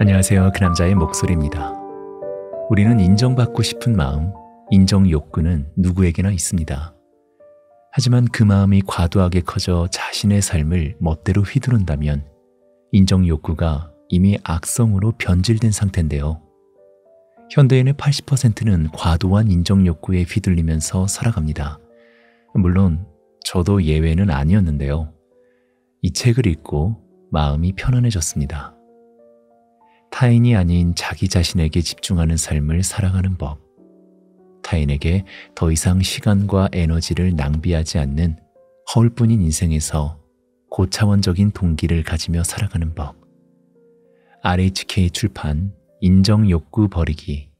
안녕하세요. 그 남자의 목소리입니다. 우리는 인정받고 싶은 마음, 인정 욕구는 누구에게나 있습니다. 하지만 그 마음이 과도하게 커져 자신의 삶을 멋대로 휘두른다면 인정 욕구가 이미 악성으로 변질된 상태인데요. 현대인의 80%는 과도한 인정 욕구에 휘둘리면서 살아갑니다. 물론 저도 예외는 아니었는데요. 이 책을 읽고 마음이 편안해졌습니다. 타인이 아닌 자기 자신에게 집중하는 삶을 살아가는 법. 타인에게 더 이상 시간과 에너지를 낭비하지 않는 허울뿐인 인생에서 고차원적인 동기를 가지며 살아가는 법. RHK 출판 인정 욕구 버리기.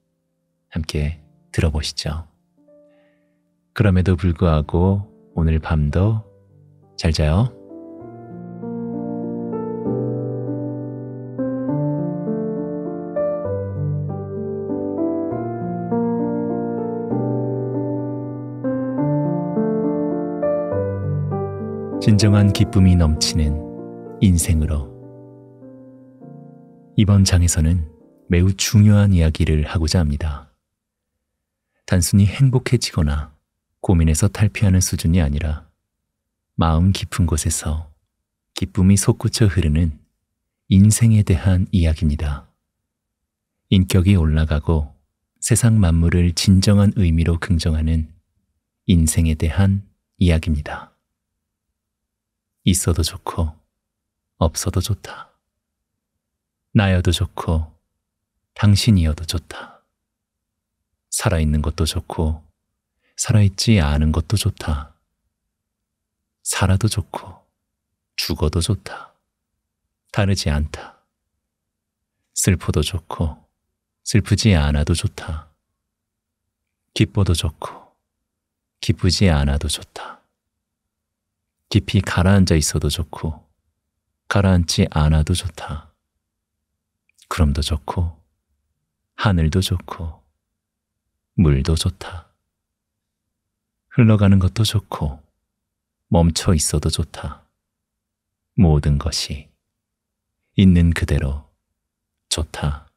함께 들어보시죠. 그럼에도 불구하고 오늘 밤도 잘 자요. 진정한 기쁨이 넘치는 인생으로 이번 장에서는 매우 중요한 이야기를 하고자 합니다. 단순히 행복해지거나 고민에서 탈피하는 수준이 아니라 마음 깊은 곳에서 기쁨이 솟구쳐 흐르는 인생에 대한 이야기입니다. 인격이 올라가고 세상 만물을 진정한 의미로 긍정하는 인생에 대한 이야기입니다. 있어도 좋고 없어도 좋다. 나여도 좋고 당신이어도 좋다. 살아있는 것도 좋고 살아있지 않은 것도 좋다. 살아도 좋고 죽어도 좋다. 다르지 않다. 슬퍼도 좋고 슬프지 않아도 좋다. 기뻐도 좋고 기쁘지 않아도 좋다. 깊이 가라앉아 있어도 좋고 가라앉지 않아도 좋다. 구름도 좋고 하늘도 좋고 물도 좋다. 흘러가는 것도 좋고 멈춰 있어도 좋다. 모든 것이 있는 그대로 좋다.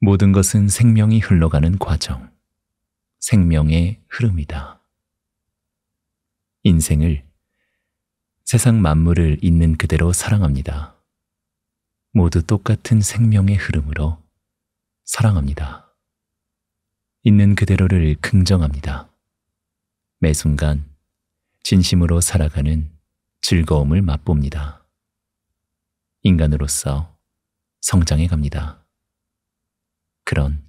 모든 것은 생명이 흘러가는 과정, 생명의 흐름이다. 인생을, 세상 만물을 있는 그대로 사랑합니다. 모두 똑같은 생명의 흐름으로 사랑합니다. 있는 그대로를 긍정합니다. 매 순간 진심으로 살아가는 즐거움을 맛봅니다. 인간으로서 성장해 갑니다. 그런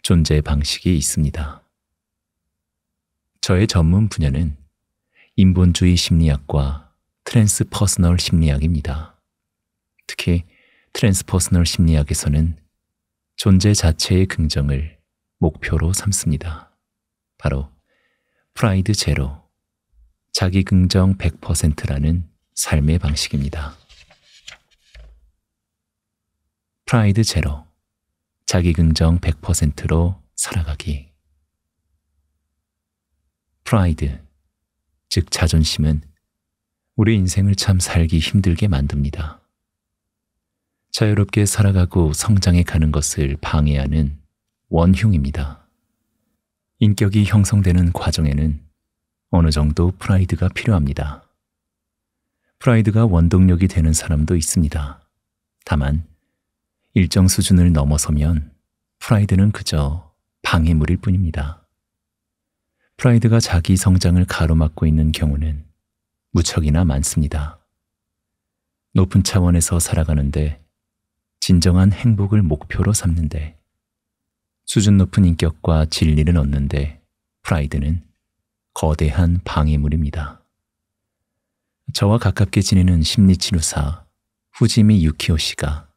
존재 방식이 있습니다. 저의 전문 분야는 인본주의 심리학과 트랜스퍼스널 심리학입니다. 특히 트랜스퍼스널 심리학에서는 존재 자체의 긍정을 목표로 삼습니다. 바로 프라이드 제로, 자기 긍정 100%라는 삶의 방식입니다. 프라이드 제로, 자기 긍정 100%로 살아가기. 프라이드 즉 자존심은 우리 인생을 참 살기 힘들게 만듭니다. 자유롭게 살아가고 성장해 가는 것을 방해하는 원흉입니다. 인격이 형성되는 과정에는 어느 정도 프라이드가 필요합니다. 프라이드가 원동력이 되는 사람도 있습니다. 다만 일정 수준을 넘어서면 프라이드는 그저 방해물일 뿐입니다. 프라이드가 자기 성장을 가로막고 있는 경우는 무척이나 많습니다. 높은 차원에서 살아가는데 진정한 행복을 목표로 삼는데 수준 높은 인격과 진리는 얻는데 프라이드는 거대한 방해물입니다. 저와 가깝게 지내는 심리치료사 후지미 유키오 씨가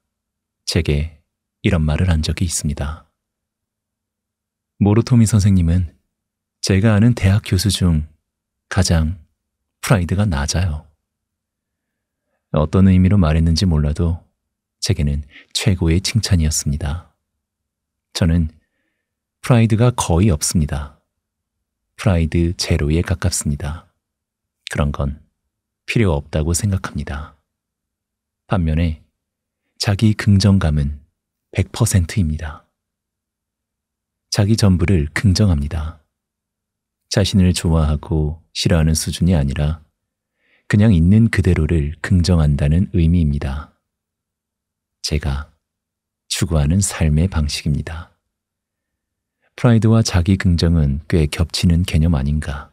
제게 이런 말을 한 적이 있습니다. 모로토미 선생님은 제가 아는 대학 교수 중 가장 프라이드가 낮아요. 어떤 의미로 말했는지 몰라도 제게는 최고의 칭찬이었습니다. 저는 프라이드가 거의 없습니다. 프라이드 제로에 가깝습니다. 그런 건 필요 없다고 생각합니다. 반면에 자기 긍정감은 100%입니다. 자기 전부를 긍정합니다. 자신을 좋아하고 싫어하는 수준이 아니라 그냥 있는 그대로를 긍정한다는 의미입니다. 제가 추구하는 삶의 방식입니다. 프라이드와 자기 긍정은 꽤 겹치는 개념 아닌가?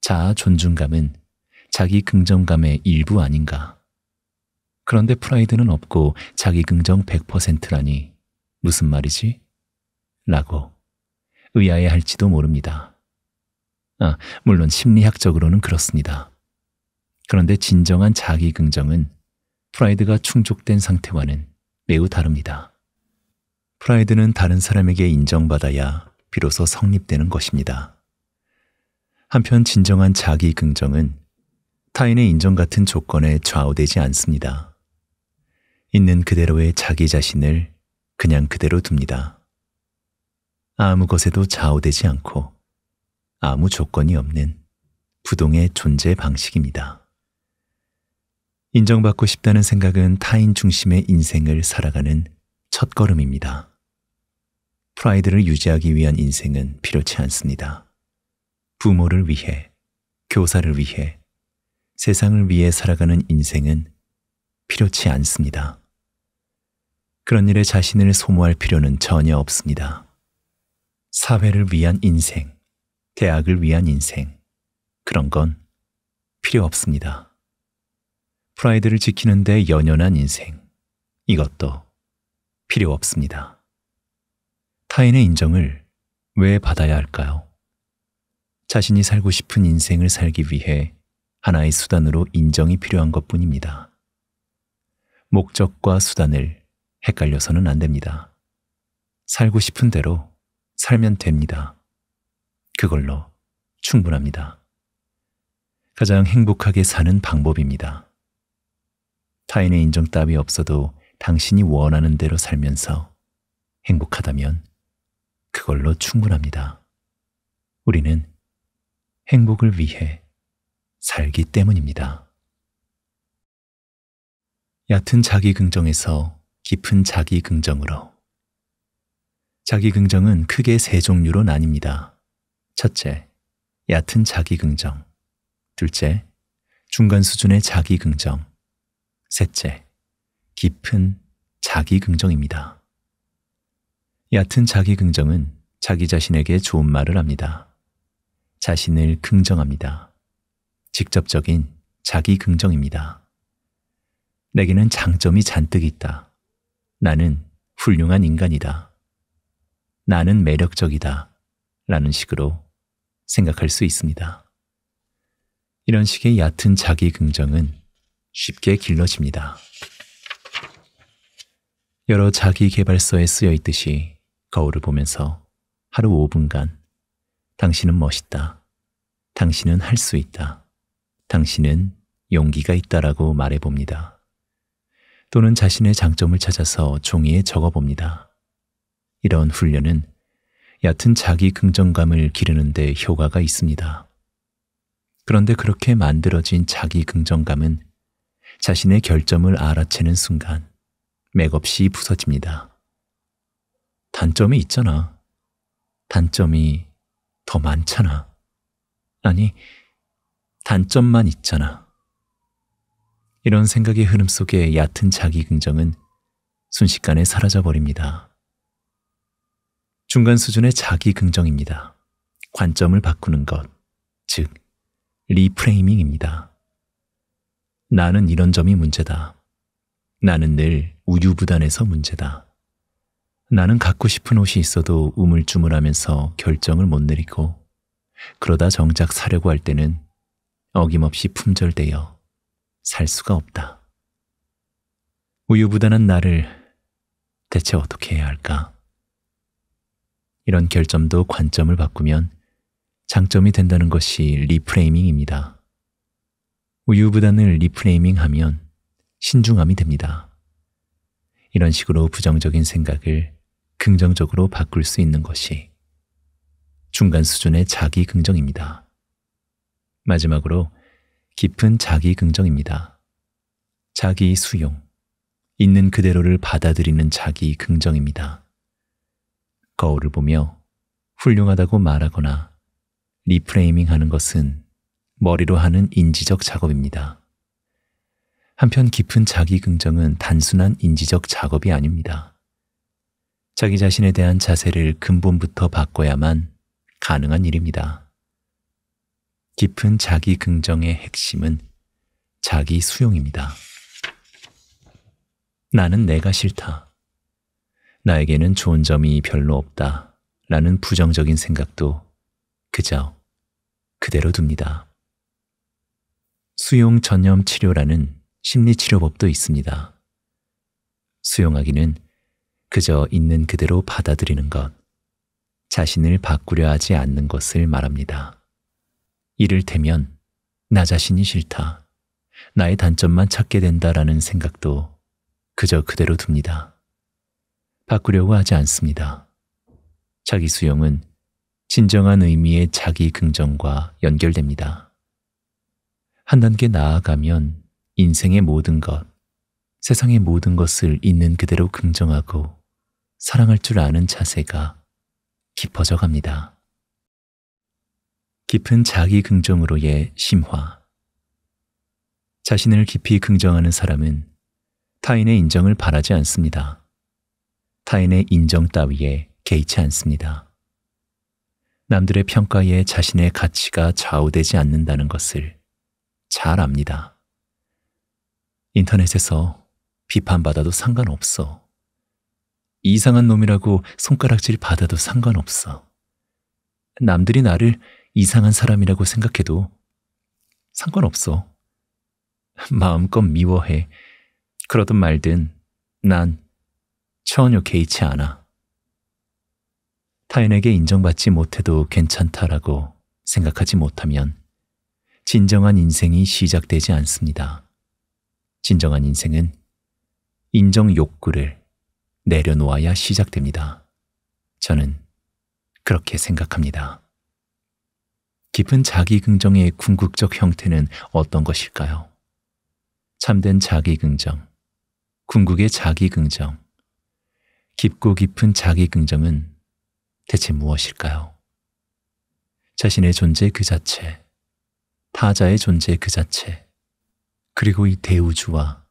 자아 존중감은 자기 긍정감의 일부 아닌가? 그런데 프라이드는 없고 자기 긍정 100%라니 무슨 말이지? 라고 의아해 할지도 모릅니다. 아, 물론 심리학적으로는 그렇습니다. 그런데 진정한 자기 긍정은 프라이드가 충족된 상태와는 매우 다릅니다. 프라이드는 다른 사람에게 인정받아야 비로소 성립되는 것입니다. 한편 진정한 자기 긍정은 타인의 인정 같은 조건에 좌우되지 않습니다. 있는 그대로의 자기 자신을 그냥 그대로 둡니다. 아무 것에도 좌우되지 않고 아무 조건이 없는 부동의 존재 방식입니다. 인정받고 싶다는 생각은 타인 중심의 인생을 살아가는 첫걸음입니다. 프라이드를 유지하기 위한 인생은 필요치 않습니다. 부모를 위해, 교사를 위해, 세상을 위해 살아가는 인생은 필요치 않습니다. 그런 일에 자신을 소모할 필요는 전혀 없습니다. 사회를 위한 인생, 대학을 위한 인생, 그런 건 필요 없습니다. 프라이드를 지키는데 연연한 인생, 이것도 필요 없습니다. 타인의 인정을 왜 받아야 할까요? 자신이 살고 싶은 인생을 살기 위해 하나의 수단으로 인정이 필요한 것 뿐입니다. 목적과 수단을 헷갈려서는 안 됩니다. 살고 싶은 대로 살면 됩니다. 그걸로 충분합니다. 가장 행복하게 사는 방법입니다. 타인의 인정 따위 없어도 당신이 원하는 대로 살면서 행복하다면 그걸로 충분합니다. 우리는 행복을 위해 살기 때문입니다. 얕은 자기긍정에서 깊은 자기긍정으로 자기긍정은 크게 세 종류로 나뉩니다. 첫째, 얕은 자기긍정. 둘째, 중간 수준의 자기긍정. 셋째, 깊은 자기긍정입니다. 얕은 자기긍정은 자기 자신에게 좋은 말을 합니다. 자신을 긍정합니다. 직접적인 자기긍정입니다. 내게는 장점이 잔뜩 있다. 나는 훌륭한 인간이다. 나는 매력적이다. 라는 식으로 생각할 수 있습니다. 이런 식의 얕은 자기 긍정은 쉽게 길러집니다. 여러 자기 개발서에 쓰여 있듯이 거울을 보면서 하루 5분간 당신은 멋있다. 당신은 할 수 있다. 당신은 용기가 있다라고 말해 봅니다. 또는 자신의 장점을 찾아서 종이에 적어 봅니다. 이런 훈련은 얕은 자기 긍정감을 기르는데 효과가 있습니다. 그런데 그렇게 만들어진 자기 긍정감은 자신의 결점을 알아채는 순간 맥없이 부서집니다. 단점이 있잖아. 단점이 더 많잖아. 아니, 단점만 있잖아. 이런 생각의 흐름 속에 얕은 자기 긍정은 순식간에 사라져 버립니다. 중간 수준의 자기 긍정입니다. 관점을 바꾸는 것, 즉, 리프레이밍입니다. 나는 이런 점이 문제다. 나는 늘 우유부단해서 문제다. 나는 갖고 싶은 옷이 있어도 우물쭈물하면서 결정을 못 내리고 그러다 정작 사려고 할 때는 어김없이 품절되어 살 수가 없다. 우유부단한 나를 대체 어떻게 해야 할까? 이런 결점도 관점을 바꾸면 장점이 된다는 것이 리프레이밍입니다. 우유부단을 리프레이밍하면 신중함이 됩니다. 이런 식으로 부정적인 생각을 긍정적으로 바꿀 수 있는 것이 중간 수준의 자기 긍정입니다. 마지막으로 깊은 자기 긍정입니다. 자기 수용, 있는 그대로를 받아들이는 자기 긍정입니다. 거울을 보며 훌륭하다고 말하거나 리프레이밍 하는 것은 머리로 하는 인지적 작업입니다. 한편 깊은 자기 긍정은 단순한 인지적 작업이 아닙니다. 자기 자신에 대한 자세를 근본부터 바꿔야만 가능한 일입니다. 깊은 자기 긍정의 핵심은 자기 수용입니다. 나는 내가 싫다. 나에게는 좋은 점이 별로 없다 라는 부정적인 생각도 그저 그대로 둡니다. 수용 전염 치료라는 심리치료법도 있습니다. 수용하기는 그저 있는 그대로 받아들이는 것, 자신을 바꾸려 하지 않는 것을 말합니다. 이를테면 나 자신이 싫다, 나의 단점만 찾게 된다라는 생각도 그저 그대로 둡니다. 바꾸려고 하지 않습니다. 자기 수용은 진정한 의미의 자기 긍정과 연결됩니다. 한 단계 나아가면 인생의 모든 것, 세상의 모든 것을 있는 그대로 긍정하고 사랑할 줄 아는 자세가 깊어져 갑니다. 깊은 자기 긍정으로의 심화. 자신을 깊이 긍정하는 사람은 타인의 인정을 바라지 않습니다. 타인의 인정 따위에 개의치 않습니다. 남들의 평가에 자신의 가치가 좌우되지 않는다는 것을 잘 압니다. 인터넷에서 비판받아도 상관없어. 이상한 놈이라고 손가락질 받아도 상관없어. 남들이 나를 이상한 사람이라고 생각해도 상관없어. 마음껏 미워해. 그러든 말든 난 전혀 개의치 않아. 타인에게 인정받지 못해도 괜찮다라고 생각하지 못하면 진정한 인생이 시작되지 않습니다. 진정한 인생은 인정 욕구를 내려놓아야 시작됩니다. 저는 그렇게 생각합니다. 깊은 자기긍정의 궁극적 형태는 어떤 것일까요? 참된 자기긍정, 궁극의 자기긍정, 깊고 깊은 자기 긍정은 대체 무엇일까요? 자신의 존재 그 자체, 타자의 존재 그 자체, 그리고 이 대우주와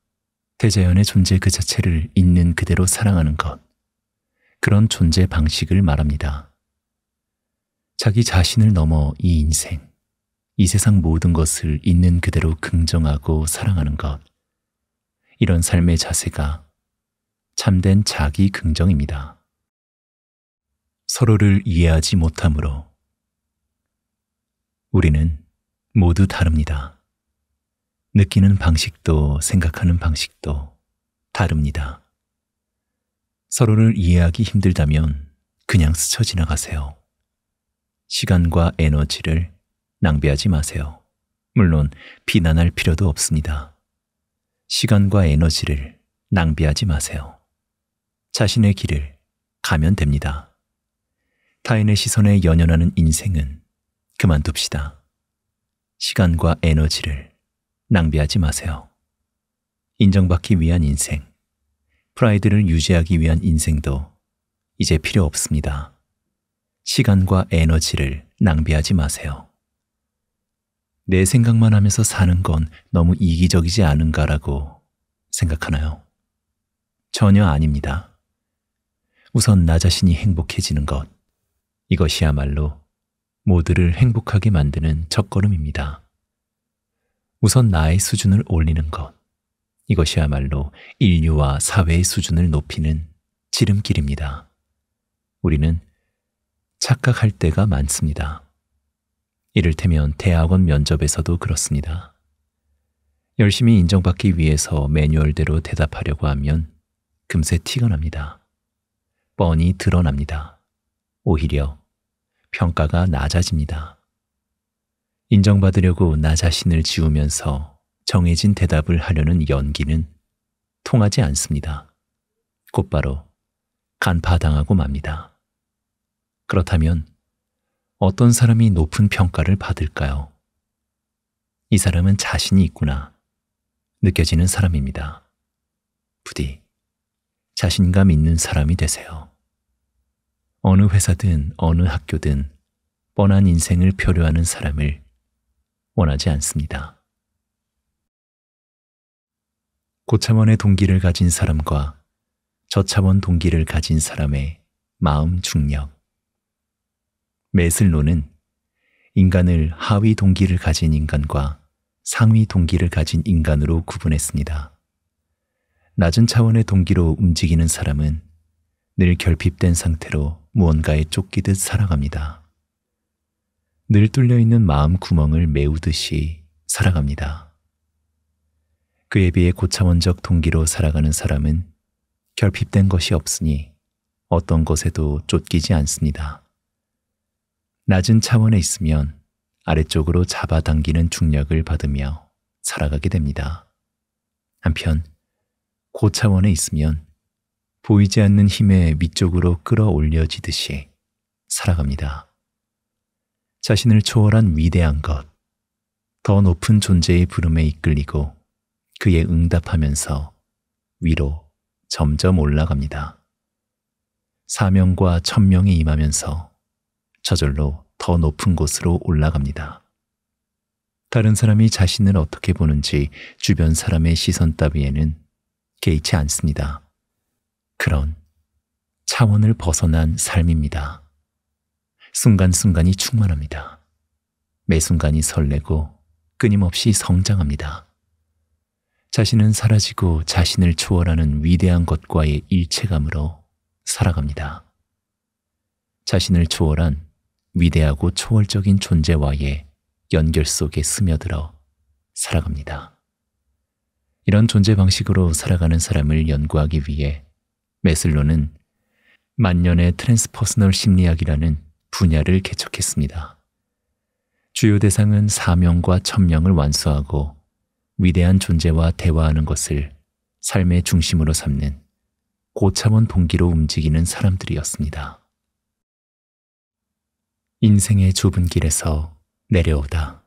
대자연의 존재 그 자체를 있는 그대로 사랑하는 것, 그런 존재 방식을 말합니다. 자기 자신을 넘어 이 인생, 이 세상 모든 것을 있는 그대로 긍정하고 사랑하는 것, 이런 삶의 자세가 참된 자기 긍정입니다. 서로를 이해하지 못함으로 우리는 모두 다릅니다. 느끼는 방식도 생각하는 방식도 다릅니다. 서로를 이해하기 힘들다면 그냥 스쳐 지나가세요. 시간과 에너지를 낭비하지 마세요. 물론 비난할 필요도 없습니다. 시간과 에너지를 낭비하지 마세요. 자신의 길을 가면 됩니다. 타인의 시선에 연연하는 인생은 그만둡시다. 시간과 에너지를 낭비하지 마세요. 인정받기 위한 인생, 프라이드를 유지하기 위한 인생도 이제 필요 없습니다. 시간과 에너지를 낭비하지 마세요. 내 생각만 하면서 사는 건 너무 이기적이지 않은가라고 생각하나요? 전혀 아닙니다. 우선 나 자신이 행복해지는 것. 이것이야말로 모두를 행복하게 만드는 첫걸음입니다. 우선 나의 수준을 올리는 것. 이것이야말로 인류와 사회의 수준을 높이는 지름길입니다. 우리는 착각할 때가 많습니다. 이를테면 대학원 면접에서도 그렇습니다. 열심히 인정받기 위해서 매뉴얼대로 대답하려고 하면 금세 티가 납니다. 뻔히 드러납니다. 오히려 평가가 낮아집니다. 인정받으려고 나 자신을 지우면서 정해진 대답을 하려는 연기는 통하지 않습니다. 곧바로 간파당하고 맙니다. 그렇다면 어떤 사람이 높은 평가를 받을까요? 이 사람은 자신이 있구나 느껴지는 사람입니다. 부디 자신감 있는 사람이 되세요. 어느 회사든 어느 학교든 뻔한 인생을 표류하는 사람을 원하지 않습니다. 고차원의 동기를 가진 사람과 저차원 동기를 가진 사람의 마음 중력. 메슬로는 인간을 하위 동기를 가진 인간과 상위 동기를 가진 인간으로 구분했습니다. 낮은 차원의 동기로 움직이는 사람은 늘 결핍된 상태로 무언가에 쫓기듯 살아갑니다. 늘 뚫려있는 마음 구멍을 메우듯이 살아갑니다. 그에 비해 고차원적 동기로 살아가는 사람은 결핍된 것이 없으니 어떤 것에도 쫓기지 않습니다. 낮은 차원에 있으면 아래쪽으로 잡아당기는 중력을 받으며 살아가게 됩니다. 한편 고차원에 있으면 보이지 않는 힘에위쪽으로 끌어올려지듯이 살아갑니다. 자신을 초월한 위대한 것, 더 높은 존재의 부름에 이끌리고 그에 응답하면서 위로 점점 올라갑니다. 사명과 천명에 임하면서 저절로 더 높은 곳으로 올라갑니다. 다른 사람이 자신을 어떻게 보는지 주변 사람의 시선 따위에는 개의치 않습니다. 그런 차원을 벗어난 삶입니다. 순간순간이 충만합니다. 매 순간이 설레고 끊임없이 성장합니다. 자신은 사라지고 자신을 초월하는 위대한 것과의 일체감으로 살아갑니다. 자신을 초월한 위대하고 초월적인 존재와의 연결 속에 스며들어 살아갑니다. 이런 존재 방식으로 살아가는 사람을 연구하기 위해 메슬로는 만년의 트랜스퍼스널 심리학이라는 분야를 개척했습니다. 주요 대상은 사명과 천명을 완수하고 위대한 존재와 대화하는 것을 삶의 중심으로 삼는 고차원 동기로 움직이는 사람들이었습니다. 인생의 좁은 길에서 내려오다.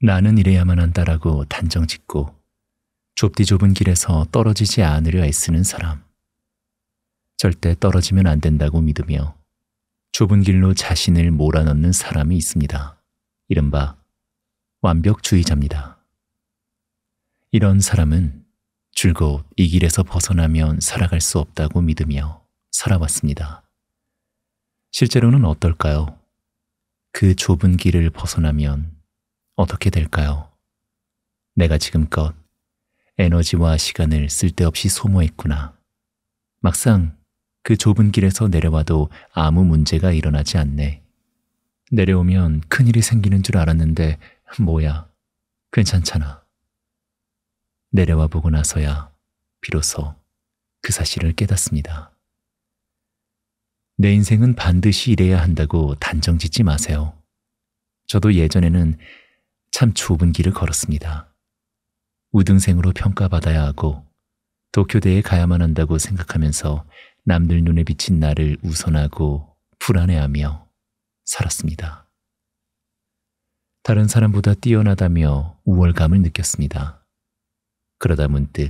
나는 이래야만 한다라고 단정 짓고 좁디 좁은 길에서 떨어지지 않으려 애쓰는 사람. 절대 떨어지면 안 된다고 믿으며 좁은 길로 자신을 몰아넣는 사람이 있습니다. 이른바 완벽주의자입니다. 이런 사람은 줄곧 이 길에서 벗어나면 살아갈 수 없다고 믿으며 살아왔습니다. 실제로는 어떨까요? 그 좁은 길을 벗어나면 어떻게 될까요? 내가 지금껏 에너지와 시간을 쓸데없이 소모했구나. 막상 그 좁은 길에서 내려와도 아무 문제가 일어나지 않네. 내려오면 큰일이 생기는 줄 알았는데 뭐야, 괜찮잖아. 내려와 보고 나서야 비로소 그 사실을 깨닫습니다. 내 인생은 반드시 이래야 한다고 단정 짓지 마세요. 저도 예전에는 참 좁은 길을 걸었습니다. 우등생으로 평가받아야 하고 도쿄대에 가야만 한다고 생각하면서 남들 눈에 비친 나를 우선하고 불안해하며 살았습니다. 다른 사람보다 뛰어나다며 우월감을 느꼈습니다. 그러다 문득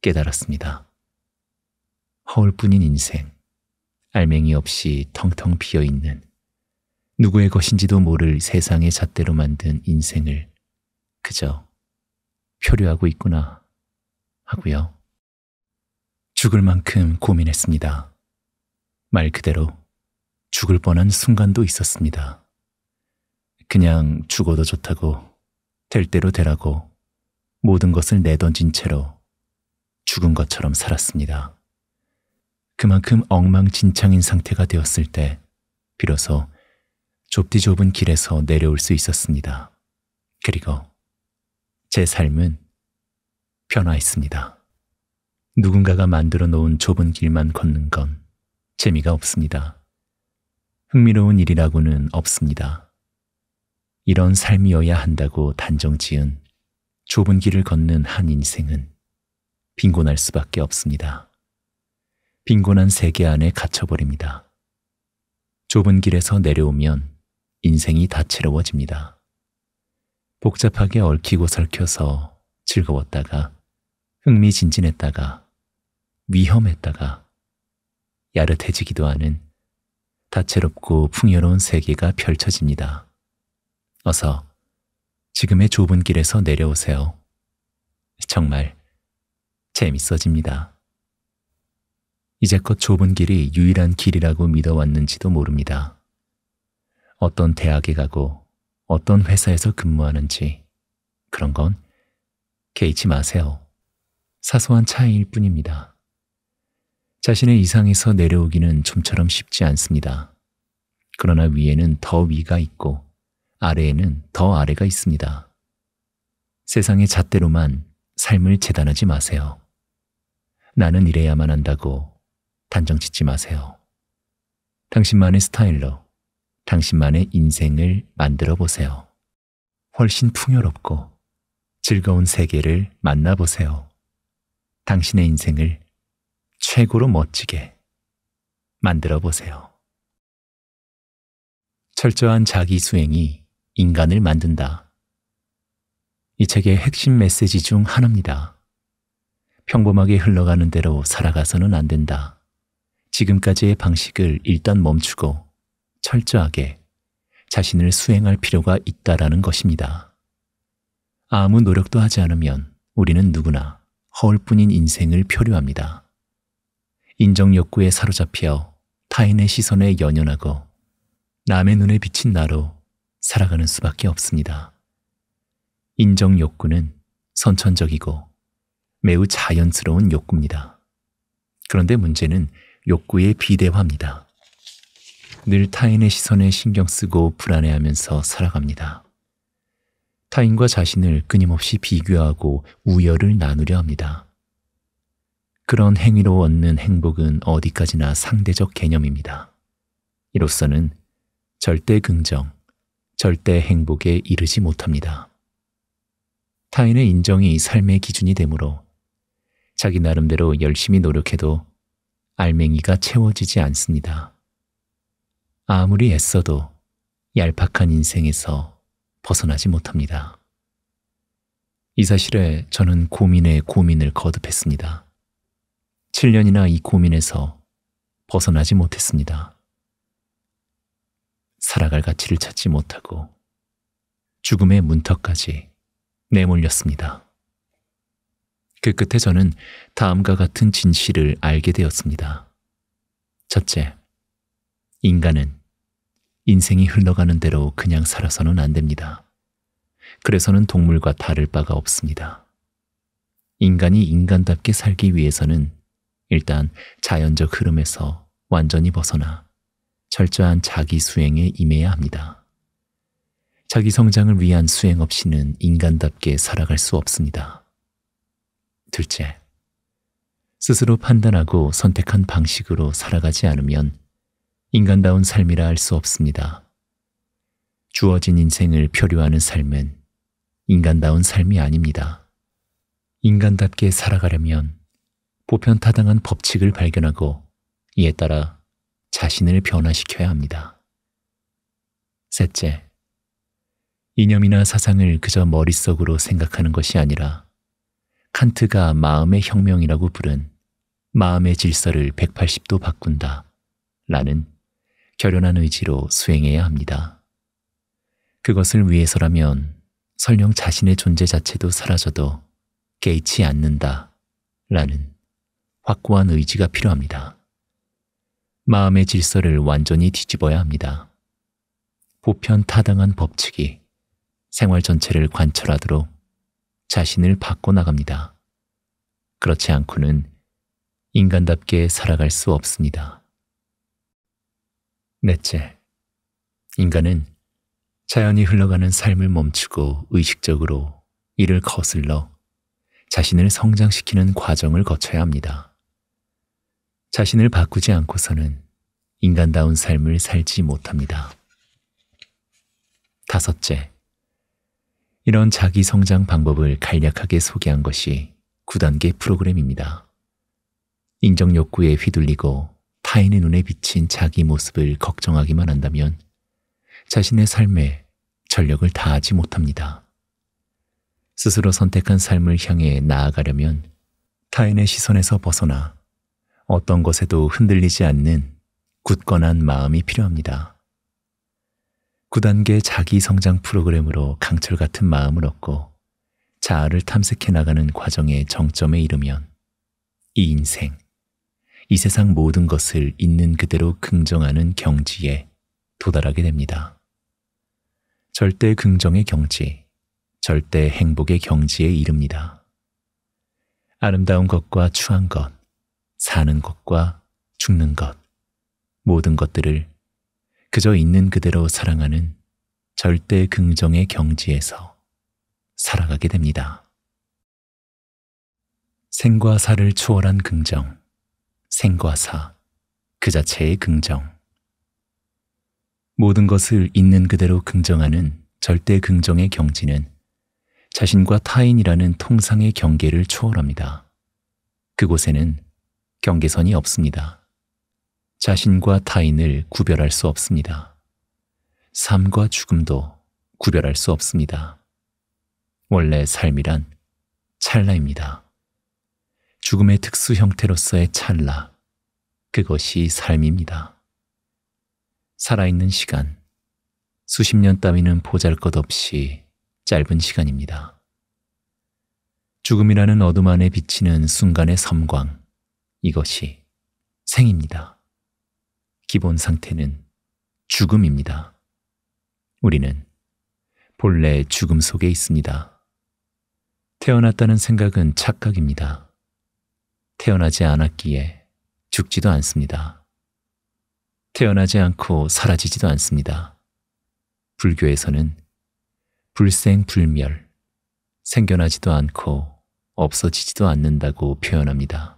깨달았습니다. 허울뿐인 인생, 알맹이 없이 텅텅 비어있는 누구의 것인지도 모를 세상의 잣대로 만든 인생을 그저 표류하고 있구나 하고요. 죽을 만큼 고민했습니다. 말 그대로 죽을 뻔한 순간도 있었습니다. 그냥 죽어도 좋다고 될 대로 되라고 모든 것을 내던진 채로 죽은 것처럼 살았습니다. 그만큼 엉망진창인 상태가 되었을 때 비로소 좁디 좁은 길에서 내려올 수 있었습니다. 그리고 제 삶은 변화했습니다. 누군가가 만들어 놓은 좁은 길만 걷는 건 재미가 없습니다. 흥미로운 일이라고는 없습니다. 이런 삶이어야 한다고 단정 지은 좁은 길을 걷는 한 인생은 빈곤할 수밖에 없습니다. 빈곤한 세계 안에 갇혀버립니다. 좁은 길에서 내려오면 인생이 다채로워집니다. 복잡하게 얽히고 설켜서 즐거웠다가 흥미진진했다가 위험했다가 야릇해지기도 하는 다채롭고 풍요로운 세계가 펼쳐집니다. 어서 지금의 좁은 길에서 내려오세요. 정말 재밌어집니다. 이제껏 좁은 길이 유일한 길이라고 믿어왔는지도 모릅니다. 어떤 대학에 가고 어떤 회사에서 근무하는지 그런 건 개의치 마세요. 사소한 차이일 뿐입니다. 자신의 이상에서 내려오기는 좀처럼 쉽지 않습니다. 그러나 위에는 더 위가 있고 아래에는 더 아래가 있습니다. 세상의 잣대로만 삶을 재단하지 마세요. 나는 이래야만 한다고 단정 짓지 마세요. 당신만의 스타일러 당신만의 인생을 만들어 보세요. 훨씬 풍요롭고 즐거운 세계를 만나보세요. 당신의 인생을 최고로 멋지게 만들어 보세요. 철저한 자기 수행이 인간을 만든다. 이 책의 핵심 메시지 중 하나입니다. 평범하게 흘러가는 대로 살아가서는 안 된다. 지금까지의 방식을 일단 멈추고 철저하게 자신을 수행할 필요가 있다라는 것입니다. 아무 노력도 하지 않으면 우리는 누구나 허울뿐인 인생을 표류합니다. 인정 욕구에 사로잡혀 타인의 시선에 연연하고 남의 눈에 비친 나로 살아가는 수밖에 없습니다. 인정 욕구는 선천적이고 매우 자연스러운 욕구입니다. 그런데 문제는 욕구의 비대화입니다. 늘 타인의 시선에 신경 쓰고 불안해하면서 살아갑니다. 타인과 자신을 끊임없이 비교하고 우열을 나누려 합니다. 그런 행위로 얻는 행복은 어디까지나 상대적 개념입니다. 이로써는 절대 긍정, 절대 행복에 이르지 못합니다. 타인의 인정이 삶의 기준이 되므로 자기 나름대로 열심히 노력해도 알맹이가 채워지지 않습니다. 아무리 애써도 얄팍한 인생에서 벗어나지 못합니다. 이 사실에 저는 고민에 고민을 거듭했습니다. 7년이나 이 고민에서 벗어나지 못했습니다. 살아갈 가치를 찾지 못하고 죽음의 문턱까지 내몰렸습니다. 그 끝에 저는 다음과 같은 진실을 알게 되었습니다. 첫째, 인간은 인생이 흘러가는 대로 그냥 살아서는 안 됩니다. 그래서는 동물과 다를 바가 없습니다. 인간이 인간답게 살기 위해서는 일단 자연적 흐름에서 완전히 벗어나 철저한 자기 수행에 임해야 합니다. 자기 성장을 위한 수행 없이는 인간답게 살아갈 수 없습니다. 둘째, 스스로 판단하고 선택한 방식으로 살아가지 않으면 인간다운 삶이라 할 수 없습니다. 주어진 인생을 표류하는 삶은 인간다운 삶이 아닙니다. 인간답게 살아가려면 보편타당한 법칙을 발견하고 이에 따라 자신을 변화시켜야 합니다. 셋째, 이념이나 사상을 그저 머릿속으로 생각하는 것이 아니라 칸트가 마음의 혁명이라고 부른 마음의 질서를 180도 바꾼다 라는 결연한 의지로 수행해야 합니다. 그것을 위해서라면 설령 자신의 존재 자체도 사라져도 개의치 않는다 라는 확고한 의지가 필요합니다. 마음의 질서를 완전히 뒤집어야 합니다. 보편 타당한 법칙이 생활 전체를 관철하도록 자신을 바꿔나갑니다. 그렇지 않고는 인간답게 살아갈 수 없습니다. 넷째, 인간은 자연이 흘러가는 삶을 멈추고 의식적으로 이를 거슬러 자신을 성장시키는 과정을 거쳐야 합니다. 자신을 바꾸지 않고서는 인간다운 삶을 살지 못합니다. 다섯째, 이런 자기 성장 방법을 간략하게 소개한 것이 9단계 프로그램입니다. 인정 욕구에 휘둘리고 타인의 눈에 비친 자기 모습을 걱정하기만 한다면 자신의 삶에 전력을 다하지 못합니다. 스스로 선택한 삶을 향해 나아가려면 타인의 시선에서 벗어나 어떤 것에도 흔들리지 않는 굳건한 마음이 필요합니다. 9단계 자기 성장 프로그램으로 강철 같은 마음을 얻고 자아를 탐색해 나가는 과정의 정점에 이르면 이 인생 이 세상 모든 것을 있는 그대로 긍정하는 경지에 도달하게 됩니다. 절대 긍정의 경지, 절대 행복의 경지에 이릅니다. 아름다운 것과 추한 것, 사는 것과 죽는 것, 모든 것들을 그저 있는 그대로 사랑하는 절대 긍정의 경지에서 살아가게 됩니다. 생과 사를 초월한 긍정, 생과 사, 그 자체의 긍정. 모든 것을 있는 그대로 긍정하는 절대 긍정의 경지는 자신과 타인이라는 통상의 경계를 초월합니다. 그곳에는 경계선이 없습니다. 자신과 타인을 구별할 수 없습니다. 삶과 죽음도 구별할 수 없습니다. 원래 삶이란 찰나입니다. 죽음의 특수 형태로서의 찰나, 그것이 삶입니다. 살아있는 시간, 수십 년 따위는 보잘 것 없이 짧은 시간입니다. 죽음이라는 어둠 안에 비치는 순간의 섬광, 이것이 생입니다. 기본 상태는 죽음입니다. 우리는 본래 죽음 속에 있습니다. 태어났다는 생각은 착각입니다. 태어나지 않았기에 죽지도 않습니다. 태어나지 않고 사라지지도 않습니다. 불교에서는 불생불멸, 생겨나지도 않고 없어지지도 않는다고 표현합니다.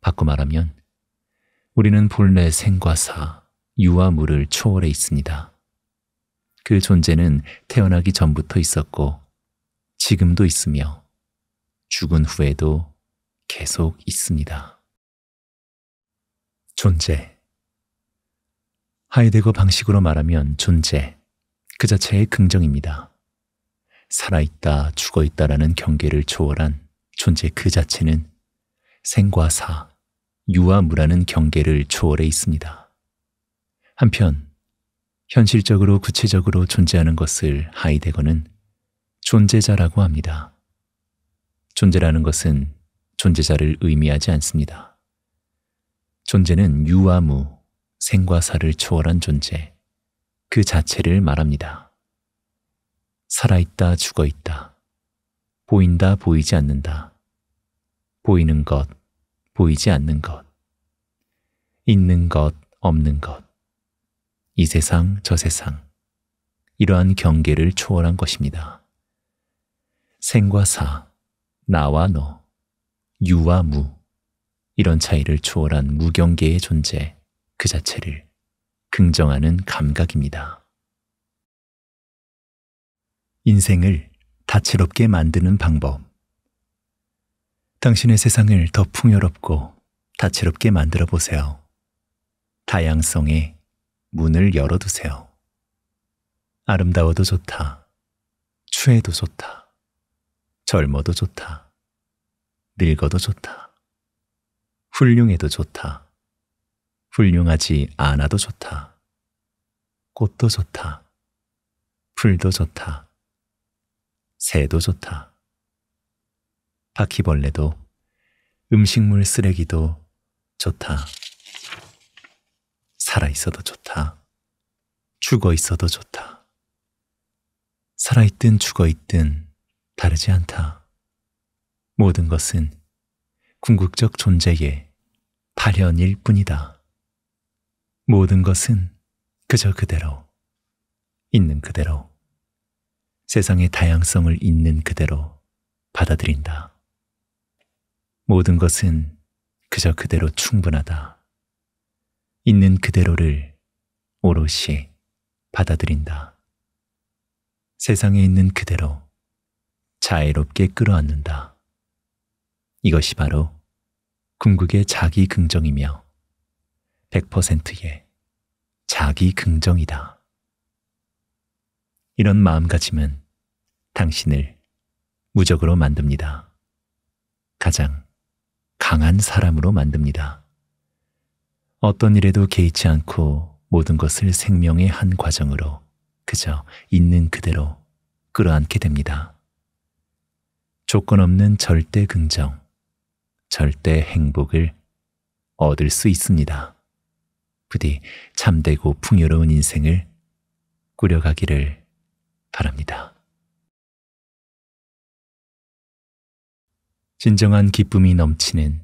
바꿔 말하면 우리는 본래 생과 사, 유와 무를 초월해 있습니다. 그 존재는 태어나기 전부터 있었고 지금도 있으며 죽은 후에도 계속 있습니다. 존재. 하이데거 방식으로 말하면 존재 그 자체의 긍정입니다. 살아있다, 죽어있다라는 경계를 초월한 존재 그 자체는 생과 사, 유와 무라는 경계를 초월해 있습니다. 한편, 현실적으로 구체적으로 존재하는 것을 하이데거는 존재자라고 합니다. 존재라는 것은 존재자를 의미하지 않습니다. 존재는 유아 무, 생과 사를 초월한 존재, 그 자체를 말합니다. 살아있다, 죽어있다. 보인다, 보이지 않는다. 보이는 것, 보이지 않는 것. 있는 것, 없는 것. 이 세상, 저 세상. 이러한 경계를 초월한 것입니다. 생과 사, 나와 너. 유와 무, 이런 차이를 초월한 무경계의 존재 그 자체를 긍정하는 감각입니다. 인생을 다채롭게 만드는 방법. 당신의 세상을 더 풍요롭고 다채롭게 만들어 보세요. 다양성에 문을 열어두세요. 아름다워도 좋다. 추해도 좋다. 젊어도 좋다. 늙어도 좋다. 훌륭해도 좋다. 훌륭하지 않아도 좋다. 꽃도 좋다. 풀도 좋다. 새도 좋다. 바퀴벌레도 음식물 쓰레기도 좋다. 살아있어도 좋다. 죽어있어도 좋다. 살아있든 죽어있든 다르지 않다. 모든 것은 궁극적 존재의 발현일 뿐이다. 모든 것은 그저 그대로, 있는 그대로, 세상의 다양성을 있는 그대로 받아들인다. 모든 것은 그저 그대로 충분하다. 있는 그대로를 오롯이 받아들인다. 세상에 있는 그대로 자애롭게 끌어안는다. 이것이 바로 궁극의 자기 긍정이며 100%의 자기 긍정이다. 이런 마음가짐은 당신을 무적으로 만듭니다. 가장 강한 사람으로 만듭니다. 어떤 일에도 개의치 않고 모든 것을 생명의 한 과정으로 그저 있는 그대로 끌어안게 됩니다. 조건 없는 절대 긍정. 절대 행복을 얻을 수 있습니다. 부디 참되고 풍요로운 인생을 꾸려가기를 바랍니다. 진정한 기쁨이 넘치는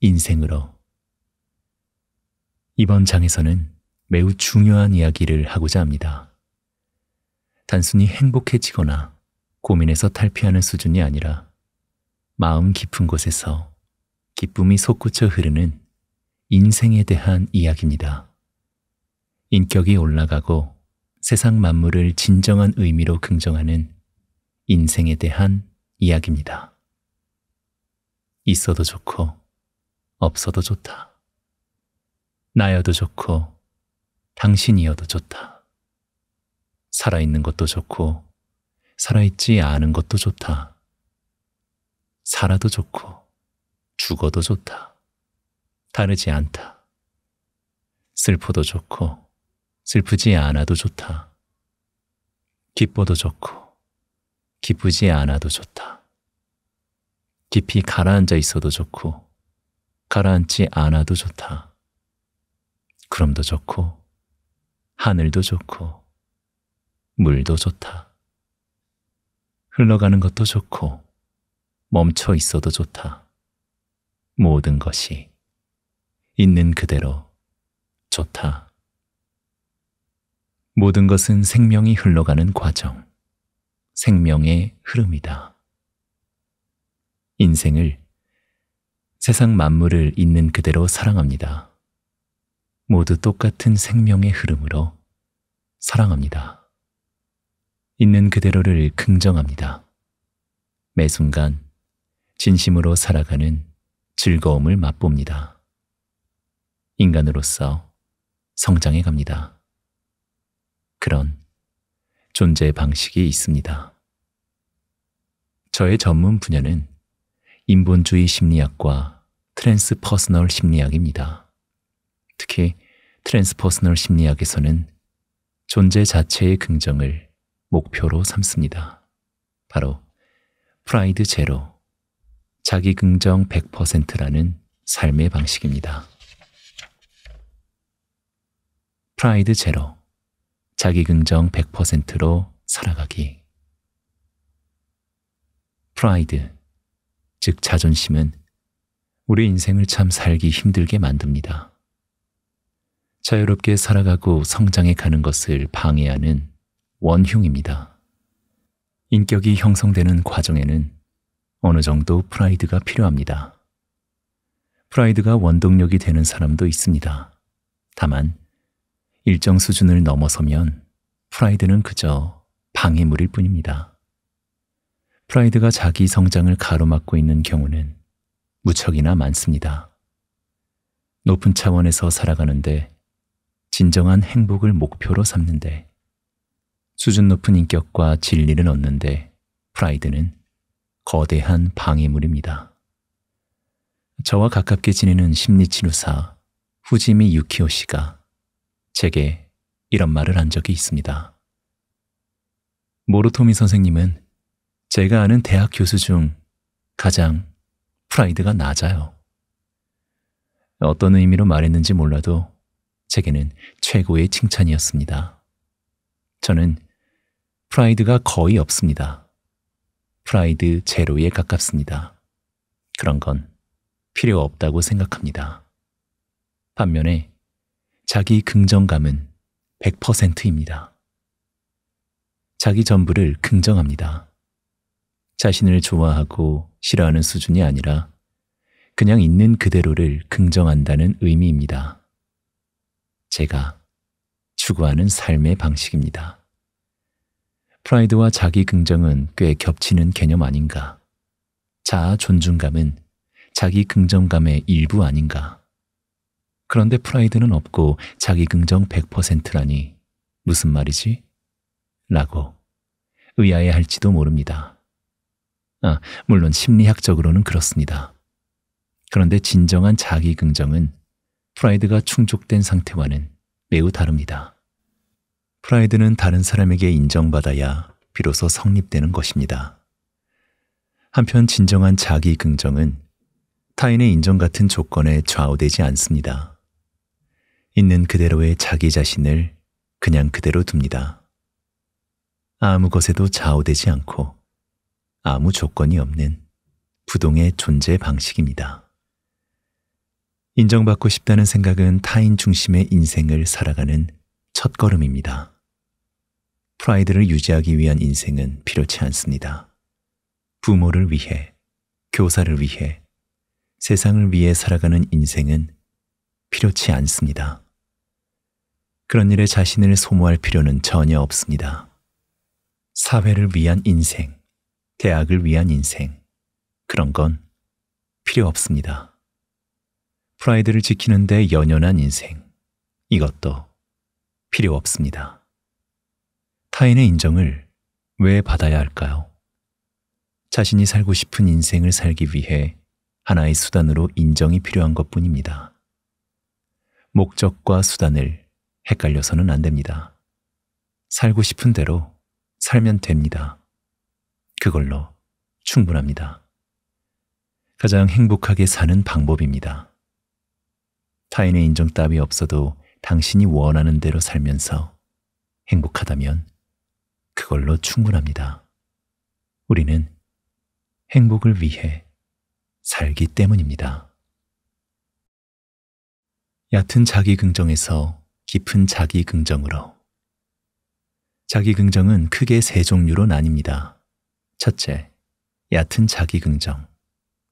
인생으로 이번 장에서는 매우 중요한 이야기를 하고자 합니다. 단순히 행복해지거나 고민에서 탈피하는 수준이 아니라 마음 깊은 곳에서 기쁨이 솟구쳐 흐르는 인생에 대한 이야기입니다. 인격이 올라가고 세상 만물을 진정한 의미로 긍정하는 인생에 대한 이야기입니다. 있어도 좋고 없어도 좋다. 나여도 좋고 당신이어도 좋다. 살아있는 것도 좋고 살아있지 않은 것도 좋다. 살아도 좋고 죽어도 좋다. 다르지 않다. 슬퍼도 좋고 슬프지 않아도 좋다. 기뻐도 좋고 기쁘지 않아도 좋다. 깊이 가라앉아 있어도 좋고 가라앉지 않아도 좋다. 구름도 좋고 하늘도 좋고 물도 좋다. 흘러가는 것도 좋고 멈춰 있어도 좋다. 모든 것이 있는 그대로 좋다. 모든 것은 생명이 흘러가는 과정, 생명의 흐름이다. 인생을 세상 만물을 있는 그대로 사랑합니다. 모두 똑같은 생명의 흐름으로 사랑합니다. 있는 그대로를 긍정합니다. 매 순간 진심으로 살아가는 즐거움을 맛봅니다. 인간으로서 성장해 갑니다. 그런 존재 방식이 있습니다. 저의 전문 분야는 인본주의 심리학과 트랜스퍼스널 심리학입니다. 특히 트랜스퍼스널 심리학에서는 존재 자체의 긍정을 목표로 삼습니다. 바로 프라이드 제로, 자기 긍정 100%라는 삶의 방식입니다. 프라이드 제로. 자기 긍정 100%로 살아가기. 프라이드. 즉, 자존심은 우리 인생을 참 살기 힘들게 만듭니다. 자유롭게 살아가고 성장해 가는 것을 방해하는 원흉입니다. 인격이 형성되는 과정에는 어느 정도 프라이드가 필요합니다. 프라이드가 원동력이 되는 사람도 있습니다. 다만 일정 수준을 넘어서면 프라이드는 그저 방해물일 뿐입니다. 프라이드가 자기 성장을 가로막고 있는 경우는 무척이나 많습니다. 높은 차원에서 살아가는데 진정한 행복을 목표로 삼는데 수준 높은 인격과 진리를 얻는데 프라이드는 거대한 방해물입니다. 저와 가깝게 지내는 심리치료사 후지미 유키오 씨가 제게 이런 말을 한 적이 있습니다. 모로토미 선생님은 제가 아는 대학 교수 중 가장 프라이드가 낮아요. 어떤 의미로 말했는지 몰라도 제게는 최고의 칭찬이었습니다. 저는 프라이드가 거의 없습니다. 프라이드 제로에 가깝습니다. 그런 건 필요 없다고 생각합니다. 반면에 자기 긍정감은 100%입니다. 자기 전부를 긍정합니다. 자신을 좋아하고 싫어하는 수준이 아니라 그냥 있는 그대로를 긍정한다는 의미입니다. 제가 추구하는 삶의 방식입니다. 프라이드와 자기 긍정은 꽤 겹치는 개념 아닌가. 자아 존중감은 자기 긍정감의 일부 아닌가. 그런데 프라이드는 없고 자기 긍정 100%라니 무슨 말이지? 라고 의아해 할지도 모릅니다. 아, 물론 심리학적으로는 그렇습니다. 그런데 진정한 자기 긍정은 프라이드가 충족된 상태와는 매우 다릅니다. 프라이드는 다른 사람에게 인정받아야 비로소 성립되는 것입니다. 한편 진정한 자기 긍정은 타인의 인정 같은 조건에 좌우되지 않습니다. 있는 그대로의 자기 자신을 그냥 그대로 둡니다. 아무 것에도 좌우되지 않고 아무 조건이 없는 부동의 존재 방식입니다. 인정받고 싶다는 생각은 타인 중심의 인생을 살아가는 첫걸음입니다. 프라이드를 유지하기 위한 인생은 필요치 않습니다. 부모를 위해, 교사를 위해, 세상을 위해 살아가는 인생은 필요치 않습니다. 그런 일에 자신을 소모할 필요는 전혀 없습니다. 사회를 위한 인생, 대학을 위한 인생, 그런 건 필요 없습니다. 프라이드를 지키는데 연연한 인생, 이것도 필요 없습니다. 타인의 인정을 왜 받아야 할까요? 자신이 살고 싶은 인생을 살기 위해 하나의 수단으로 인정이 필요한 것 뿐입니다. 목적과 수단을 헷갈려서는 안 됩니다. 살고 싶은 대로 살면 됩니다. 그걸로 충분합니다. 가장 행복하게 사는 방법입니다. 타인의 인정 따위 없어도 당신이 원하는 대로 살면서 행복하다면 그걸로 충분합니다. 우리는 행복을 위해 살기 때문입니다. 얕은 자기긍정에서 깊은 자기긍정으로 자기긍정은 크게 세 종류로 나뉩니다. 첫째, 얕은 자기긍정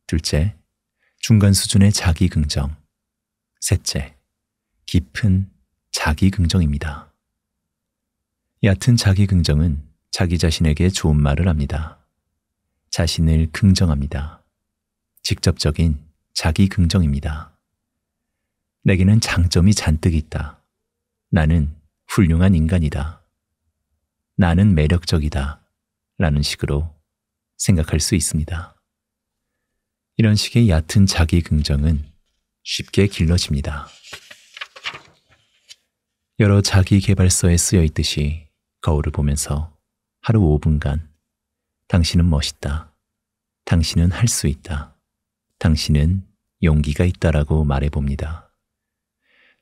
둘째, 중간 수준의 자기긍정 셋째, 깊은 자기긍정입니다. 얕은 자기긍정은 자기 자신에게 좋은 말을 합니다. 자신을 긍정합니다. 직접적인 자기긍정입니다. 내게는 장점이 잔뜩 있다. 나는 훌륭한 인간이다. 나는 매력적이다. 라는 식으로 생각할 수 있습니다. 이런 식의 얕은 자기 긍정은 쉽게 길러집니다. 여러 자기 개발서에 쓰여 있듯이 거울을 보면서 하루 5분간 당신은 멋있다. 당신은 할 수 있다. 당신은 용기가 있다라고 말해 봅니다.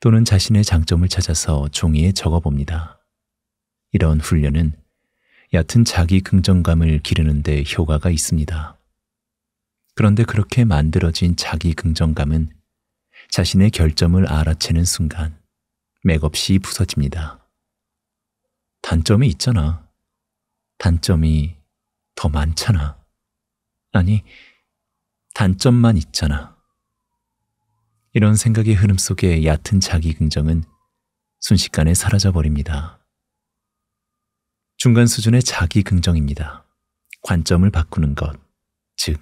또는 자신의 장점을 찾아서 종이에 적어 봅니다. 이런 훈련은 얕은 자기 긍정감을 기르는데 효과가 있습니다. 그런데 그렇게 만들어진 자기 긍정감은 자신의 결점을 알아채는 순간 맥없이 부서집니다. 단점이 있잖아. 단점이 더 많잖아. 아니, 단점만 있잖아. 이런 생각의 흐름 속에 얕은 자기긍정은 순식간에 사라져버립니다. 중간 수준의 자기긍정입니다. 관점을 바꾸는 것, 즉,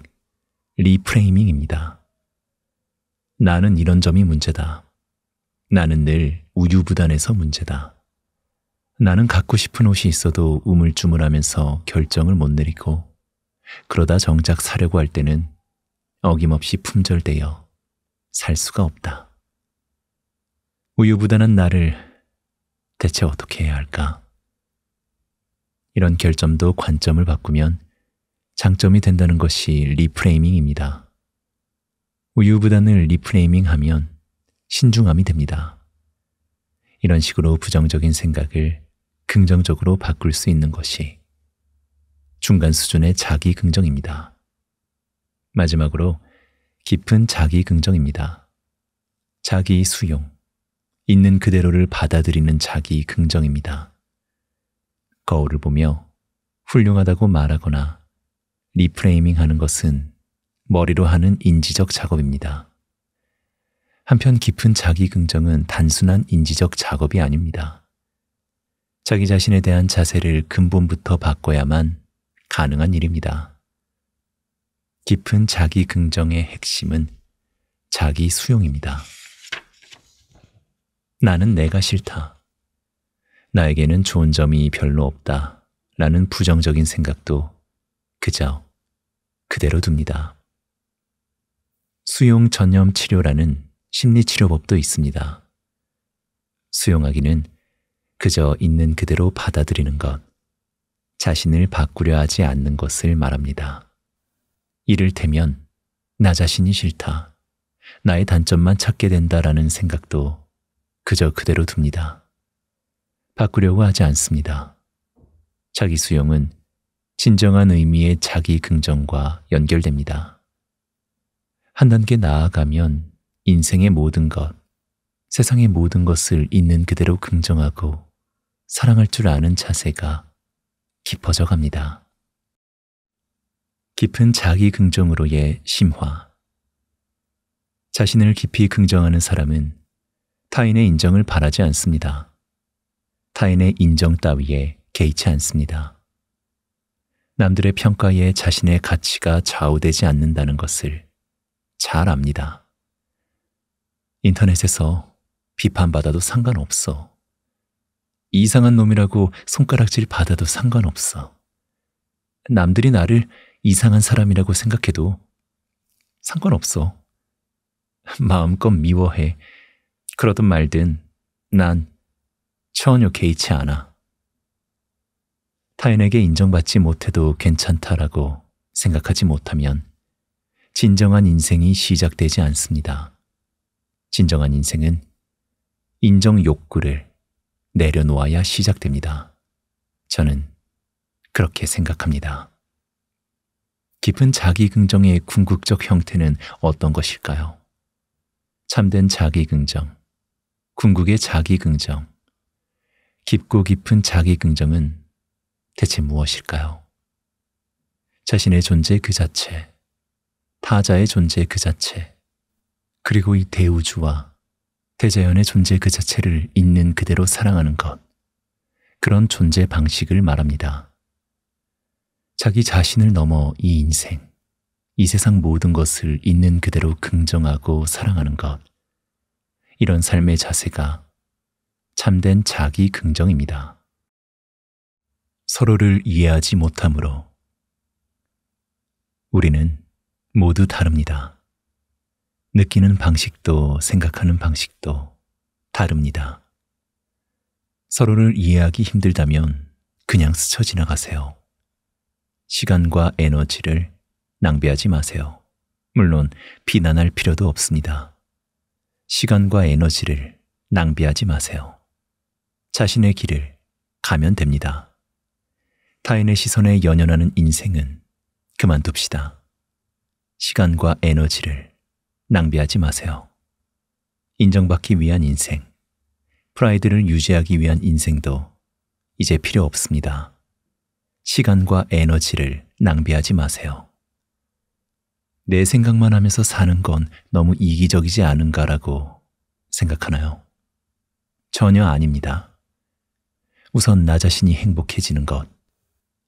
리프레이밍입니다. 나는 이런 점이 문제다. 나는 늘 우유부단해서 문제다. 나는 갖고 싶은 옷이 있어도 우물쭈물하면서 결정을 못 내리고 그러다 정작 사려고 할 때는 어김없이 품절되어 살 수가 없다. 우유부단한 나를 대체 어떻게 해야 할까? 이런 결점도 관점을 바꾸면 장점이 된다는 것이 리프레이밍입니다. 우유부단을 리프레이밍하면 신중함이 됩니다. 이런 식으로 부정적인 생각을 긍정적으로 바꿀 수 있는 것이 중간 수준의 자기 긍정입니다. 마지막으로 깊은 자기 긍정입니다. 자기 수용, 있는 그대로를 받아들이는 자기 긍정입니다. 거울을 보며 훌륭하다고 말하거나 리프레이밍 하는 것은 머리로 하는 인지적 작업입니다. 한편 깊은 자기긍정은 단순한 인지적 작업이 아닙니다. 자기 자신에 대한 자세를 근본부터 바꿔야만 가능한 일입니다. 깊은 자기긍정의 핵심은 자기 수용입니다. 나는 내가 싫다. 나에게는 좋은 점이 별로 없다. 라는 부정적인 생각도 그저 그대로 둡니다. 수용 전염 치료라는 심리치료법도 있습니다. 수용하기는 그저 있는 그대로 받아들이는 것, 자신을 바꾸려 하지 않는 것을 말합니다. 이를테면 나 자신이 싫다, 나의 단점만 찾게 된다라는 생각도 그저 그대로 둡니다. 바꾸려고 하지 않습니다. 자기 수용은 진정한 의미의 자기 긍정과 연결됩니다. 한 단계 나아가면 인생의 모든 것, 세상의 모든 것을 있는 그대로 긍정하고 사랑할 줄 아는 자세가 깊어져 갑니다. 깊은 자기 긍정으로의 심화. 자신을 깊이 긍정하는 사람은 타인의 인정을 바라지 않습니다. 타인의 인정 따위에 개의치 않습니다. 남들의 평가에 자신의 가치가 좌우되지 않는다는 것을 잘 압니다. 인터넷에서 비판받아도 상관없어. 이상한 놈이라고 손가락질 받아도 상관없어. 남들이 나를 이상한 사람이라고 생각해도 상관없어. 마음껏 미워해. 그러든 말든 난 전혀 개의치 않아. 타인에게 인정받지 못해도 괜찮다라고 생각하지 못하면 진정한 인생이 시작되지 않습니다. 진정한 인생은 인정 욕구를 내려놓아야 시작됩니다. 저는 그렇게 생각합니다. 깊은 자기긍정의 궁극적 형태는 어떤 것일까요? 참된 자기긍정, 궁극의 자기긍정, 깊고 깊은 자기긍정은 대체 무엇일까요? 자신의 존재 그 자체, 타자의 존재 그 자체, 그리고 이 대우주와 대자연의 존재 그 자체를 있는 그대로 사랑하는 것. 그런 존재 방식을 말합니다. 자기 자신을 넘어 이 인생, 이 세상 모든 것을 있는 그대로 긍정하고 사랑하는 것. 이런 삶의 자세가 참된 자기 긍정입니다. 서로를 이해하지 못하므로 우리는 모두 다릅니다. 느끼는 방식도 생각하는 방식도 다릅니다. 서로를 이해하기 힘들다면 그냥 스쳐 지나가세요. 시간과 에너지를 낭비하지 마세요. 물론 비난할 필요도 없습니다. 시간과 에너지를 낭비하지 마세요. 자신의 길을 가면 됩니다. 타인의 시선에 연연하는 인생은 그만둡시다. 시간과 에너지를 낭비하지 마세요. 인정받기 위한 인생, 프라이드를 유지하기 위한 인생도 이제 필요 없습니다. 시간과 에너지를 낭비하지 마세요. 내 생각만 하면서 사는 건 너무 이기적이지 않은가라고 생각하나요? 전혀 아닙니다. 우선 나 자신이 행복해지는 것.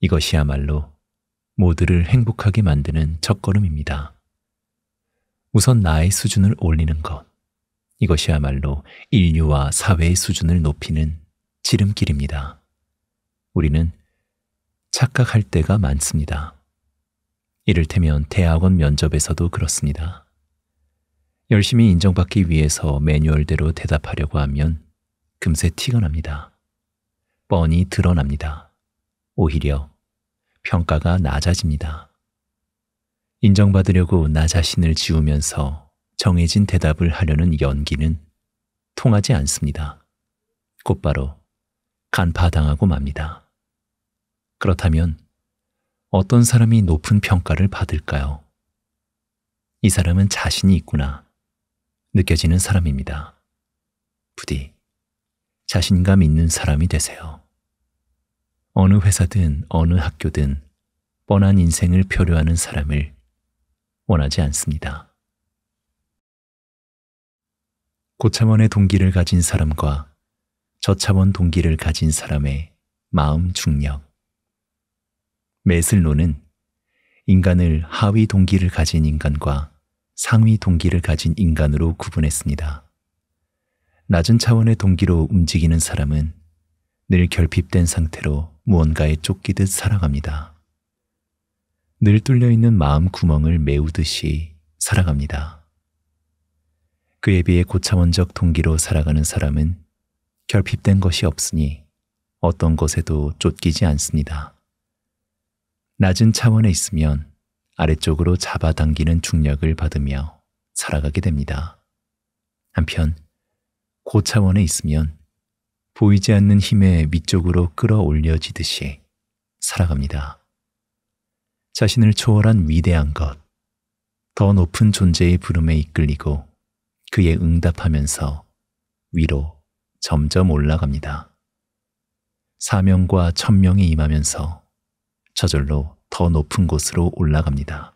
이것이야말로 모두를 행복하게 만드는 첫걸음입니다. 우선 나의 수준을 올리는 것. 이것이야말로 인류와 사회의 수준을 높이는 지름길입니다. 우리는 착각할 때가 많습니다. 이를테면 대학원 면접에서도 그렇습니다. 열심히 인정받기 위해서 매뉴얼대로 대답하려고 하면 금세 티가 납니다. 뻔히 드러납니다. 오히려 평가가 낮아집니다. 인정받으려고 나 자신을 지우면서 정해진 대답을 하려는 연기는 통하지 않습니다. 곧바로 간파당하고 맙니다. 그렇다면 어떤 사람이 높은 평가를 받을까요? 이 사람은 자신이 있구나 느껴지는 사람입니다. 부디 자신감 있는 사람이 되세요. 어느 회사든 어느 학교든 뻔한 인생을 표류하는 사람을 원하지 않습니다. 고차원의 동기를 가진 사람과 저차원 동기를 가진 사람의 마음 중력. 메슬로는 인간을 하위 동기를 가진 인간과 상위 동기를 가진 인간으로 구분했습니다. 낮은 차원의 동기로 움직이는 사람은 늘 결핍된 상태로 무언가에 쫓기듯 살아갑니다. 늘 뚫려 있는 마음 구멍을 메우듯이 살아갑니다. 그에 비해 고차원적 동기로 살아가는 사람은 결핍된 것이 없으니 어떤 것에도 쫓기지 않습니다. 낮은 차원에 있으면 아래쪽으로 잡아당기는 중력을 받으며 살아가게 됩니다. 한편 고차원에 있으면 보이지 않는 힘에 위쪽으로 끌어올려지듯이 살아갑니다. 자신을 초월한 위대한 것, 더 높은 존재의 부름에 이끌리고 그에 응답하면서 위로 점점 올라갑니다. 사명과 천명이 임하면서 저절로 더 높은 곳으로 올라갑니다.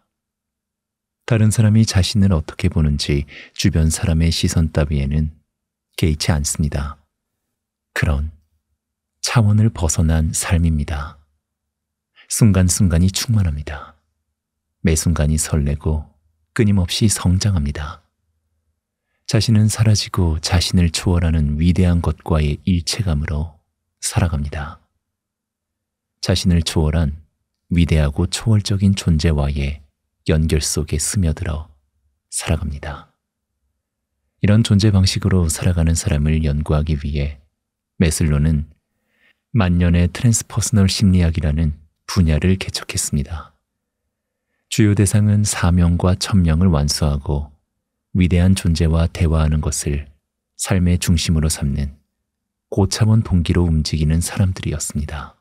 다른 사람이 자신을 어떻게 보는지 주변 사람의 시선 따위에는 개의치 않습니다. 그런 차원을 벗어난 삶입니다. 순간순간이 충만합니다. 매 순간이 설레고 끊임없이 성장합니다. 자신은 사라지고 자신을 초월하는 위대한 것과의 일체감으로 살아갑니다. 자신을 초월한 위대하고 초월적인 존재와의 연결 속에 스며들어 살아갑니다. 이런 존재 방식으로 살아가는 사람을 연구하기 위해 메슬로는 만년의 트랜스퍼스널 심리학이라는 분야를 개척했습니다. 주요 대상은 사명과 천명을 완수하고 위대한 존재와 대화하는 것을 삶의 중심으로 삼는 고차원 동기로 움직이는 사람들이었습니다.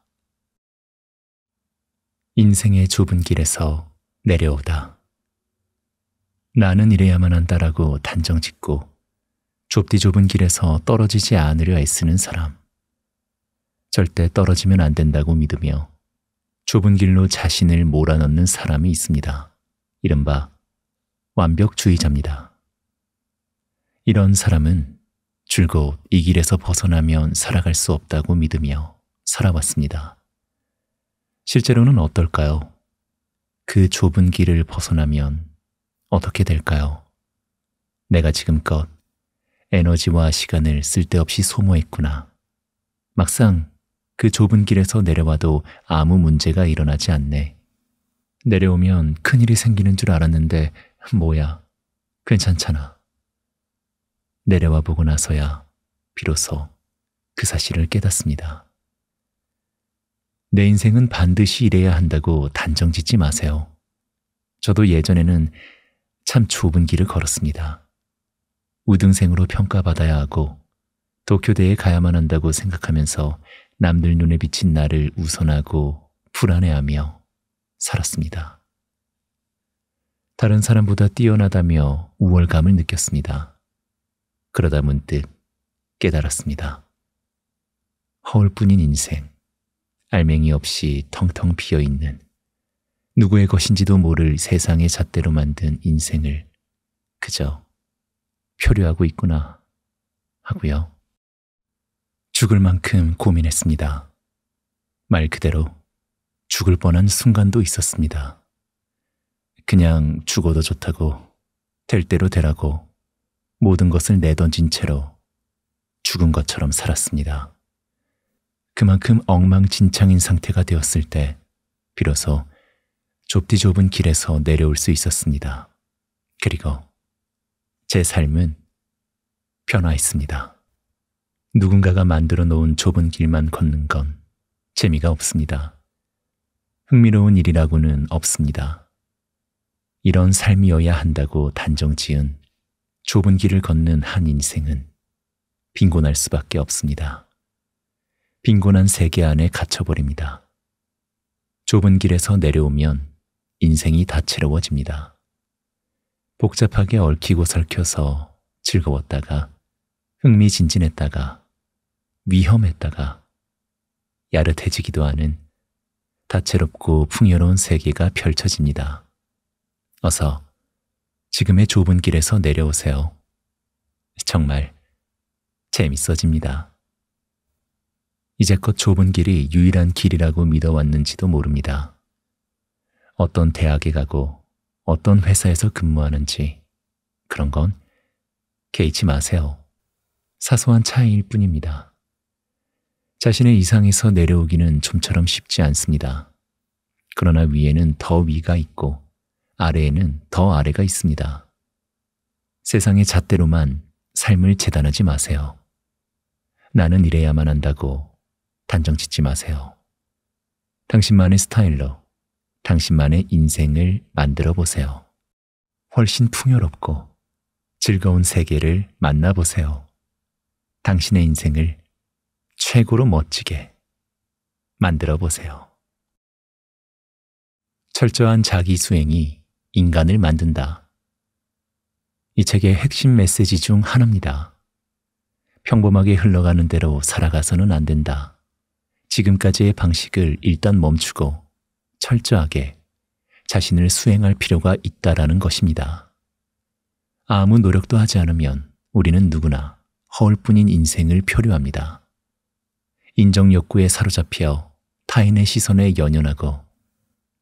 인생의 좁은 길에서 내려오다. 나는 이래야만 한다라고 단정 짓고 좁디 좁은 길에서 떨어지지 않으려 애쓰는 사람. 절대 떨어지면 안 된다고 믿으며 좁은 길로 자신을 몰아넣는 사람이 있습니다. 이른바 완벽주의자입니다. 이런 사람은 줄곧 이 길에서 벗어나면 살아갈 수 없다고 믿으며 살아왔습니다. 실제로는 어떨까요? 그 좁은 길을 벗어나면 어떻게 될까요? 내가 지금껏 에너지와 시간을 쓸데없이 소모했구나. 막상 그 좁은 길에서 내려와도 아무 문제가 일어나지 않네. 내려오면 큰일이 생기는 줄 알았는데 뭐야, 괜찮잖아. 내려와 보고 나서야 비로소 그 사실을 깨닫습니다. 내 인생은 반드시 이래야 한다고 단정 짓지 마세요. 저도 예전에는 참 좁은 길을 걸었습니다. 우등생으로 평가받아야 하고 도쿄대에 가야만 한다고 생각하면서 남들 눈에 비친 나를 우선하고 불안해하며 살았습니다. 다른 사람보다 뛰어나다며 우월감을 느꼈습니다. 그러다 문득 깨달았습니다. 허울뿐인 인생, 알맹이 없이 텅텅 비어있는 누구의 것인지도 모를 세상의 잣대로 만든 인생을 그저 표류하고 있구나 하고요. 죽을 만큼 고민했습니다. 말 그대로 죽을 뻔한 순간도 있었습니다. 그냥 죽어도 좋다고 될 대로 되라고 모든 것을 내던진 채로 죽은 것처럼 살았습니다. 그만큼 엉망진창인 상태가 되었을 때 비로소 좁디 좁은 길에서 내려올 수 있었습니다. 그리고 제 삶은 변화했습니다. 누군가가 만들어 놓은 좁은 길만 걷는 건 재미가 없습니다. 흥미로운 일이라고는 없습니다. 이런 삶이어야 한다고 단정 지은 좁은 길을 걷는 한 인생은 빈곤할 수밖에 없습니다. 빈곤한 세계 안에 갇혀버립니다. 좁은 길에서 내려오면 인생이 다채로워집니다. 복잡하게 얽히고 설켜서 즐거웠다가 흥미진진했다가 위험했다가 야릇해지기도 하는 다채롭고 풍요로운 세계가 펼쳐집니다. 어서 지금의 좁은 길에서 내려오세요. 정말 재밌어집니다. 이제껏 좁은 길이 유일한 길이라고 믿어왔는지도 모릅니다. 어떤 대학에 가고 어떤 회사에서 근무하는지 그런 건 개의치 마세요. 사소한 차이일 뿐입니다. 자신의 이상에서 내려오기는 좀처럼 쉽지 않습니다. 그러나 위에는 더 위가 있고 아래에는 더 아래가 있습니다. 세상의 잣대로만 삶을 재단하지 마세요. 나는 이래야만 한다고 단정 짓지 마세요. 당신만의 스타일로 당신만의 인생을 만들어 보세요. 훨씬 풍요롭고 즐거운 세계를 만나보세요. 당신의 인생을 최고로 멋지게 만들어 보세요. 철저한 자기 수행이 인간을 만든다. 이 책의 핵심 메시지 중 하나입니다. 평범하게 흘러가는 대로 살아가서는 안 된다. 지금까지의 방식을 일단 멈추고 철저하게 자신을 수행할 필요가 있다라는 것입니다. 아무 노력도 하지 않으면 우리는 누구나 허울뿐인 인생을 표류합니다. 인정 욕구에 사로잡혀 타인의 시선에 연연하고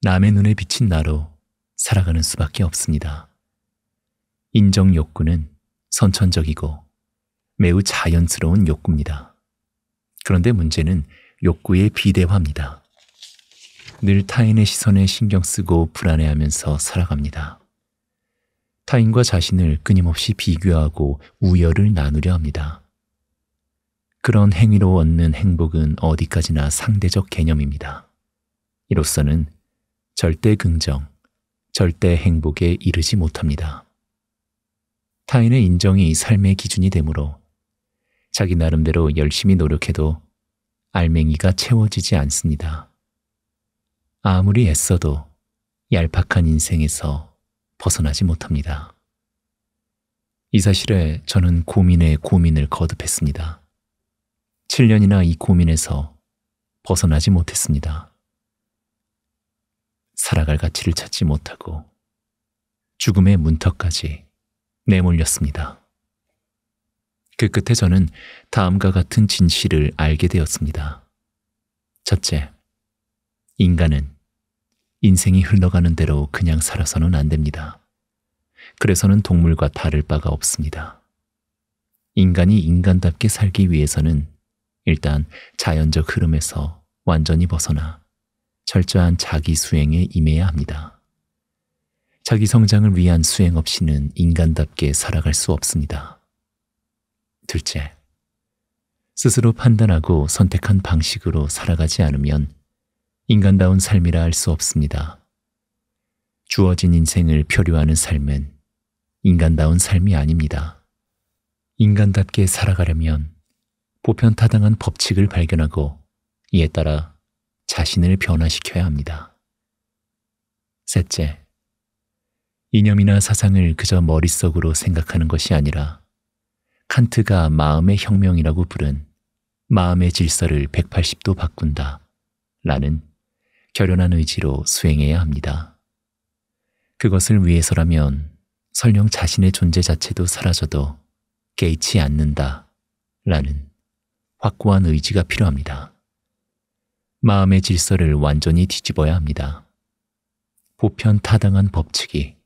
남의 눈에 비친 나로 살아가는 수밖에 없습니다. 인정 욕구는 선천적이고 매우 자연스러운 욕구입니다. 그런데 문제는 욕구의 비대화입니다. 늘 타인의 시선에 신경 쓰고 불안해하면서 살아갑니다. 타인과 자신을 끊임없이 비교하고 우열을 나누려 합니다. 그런 행위로 얻는 행복은 어디까지나 상대적 개념입니다. 이로써는 절대 긍정, 절대 행복에 이르지 못합니다. 타인의 인정이 삶의 기준이 되므로 자기 나름대로 열심히 노력해도 알맹이가 채워지지 않습니다. 아무리 애써도 얄팍한 인생에서 벗어나지 못합니다. 이 사실에 저는 고민에 고민을 거듭했습니다. 7년이나 이 고민에서 벗어나지 못했습니다. 살아갈 가치를 찾지 못하고 죽음의 문턱까지 내몰렸습니다. 그 끝에 저는 다음과 같은 진실을 알게 되었습니다. 첫째, 인간은 인생이 흘러가는 대로 그냥 살아서는 안 됩니다. 그래서는 동물과 다를 바가 없습니다. 인간이 인간답게 살기 위해서는 일단 자연적 흐름에서 완전히 벗어나 철저한 자기 수행에 임해야 합니다. 자기 성장을 위한 수행 없이는 인간답게 살아갈 수 없습니다. 둘째, 스스로 판단하고 선택한 방식으로 살아가지 않으면 인간다운 삶이라 할 수 없습니다. 주어진 인생을 표류하는 삶은 인간다운 삶이 아닙니다. 인간답게 살아가려면 보편타당한 법칙을 발견하고 이에 따라 자신을 변화시켜야 합니다. 셋째, 이념이나 사상을 그저 머릿속으로 생각하는 것이 아니라 칸트가 마음의 혁명이라고 부른 마음의 질서를 180도 바꾼다 라는 결연한 의지로 수행해야 합니다. 그것을 위해서라면 설령 자신의 존재 자체도 사라져도 개의치 않는다 라는 확고한 의지가 필요합니다. 마음의 질서를 완전히 뒤집어야 합니다. 보편 타당한 법칙이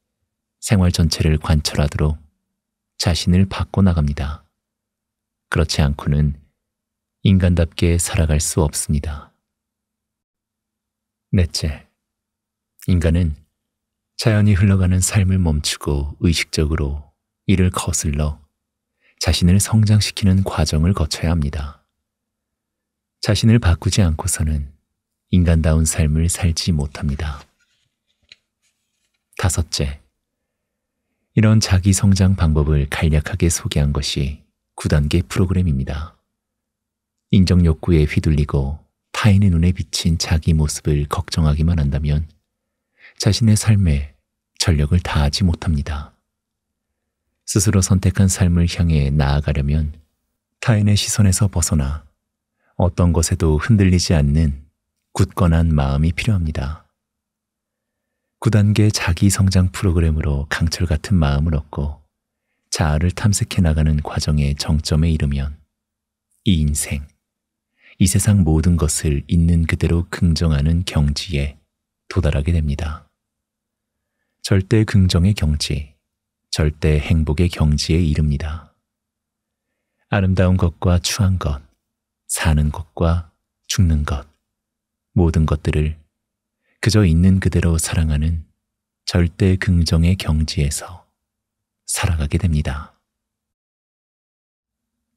생활 전체를 관철하도록 자신을 바꿔나갑니다. 그렇지 않고는 인간답게 살아갈 수 없습니다. 넷째, 인간은 자연이 흘러가는 삶을 멈추고 의식적으로 이를 거슬러 자신을 성장시키는 과정을 거쳐야 합니다. 자신을 바꾸지 않고서는 인간다운 삶을 살지 못합니다. 다섯째, 이런 자기 성장 방법을 간략하게 소개한 것이 9단계 프로그램입니다. 인정 욕구에 휘둘리고 타인의 눈에 비친 자기 모습을 걱정하기만 한다면 자신의 삶에 전력을 다하지 못합니다. 스스로 선택한 삶을 향해 나아가려면 타인의 시선에서 벗어나 어떤 것에도 흔들리지 않는 굳건한 마음이 필요합니다. 9단계 자기 성장 프로그램으로 강철 같은 마음을 얻고 자아를 탐색해 나가는 과정의 정점에 이르면 이 인생, 이 세상 모든 것을 있는 그대로 긍정하는 경지에 도달하게 됩니다. 절대 긍정의 경지, 절대 행복의 경지에 이릅니다. 아름다운 것과 추한 것, 사는 것과 죽는 것, 모든 것들을 그저 있는 그대로 사랑하는 절대 긍정의 경지에서 살아가게 됩니다.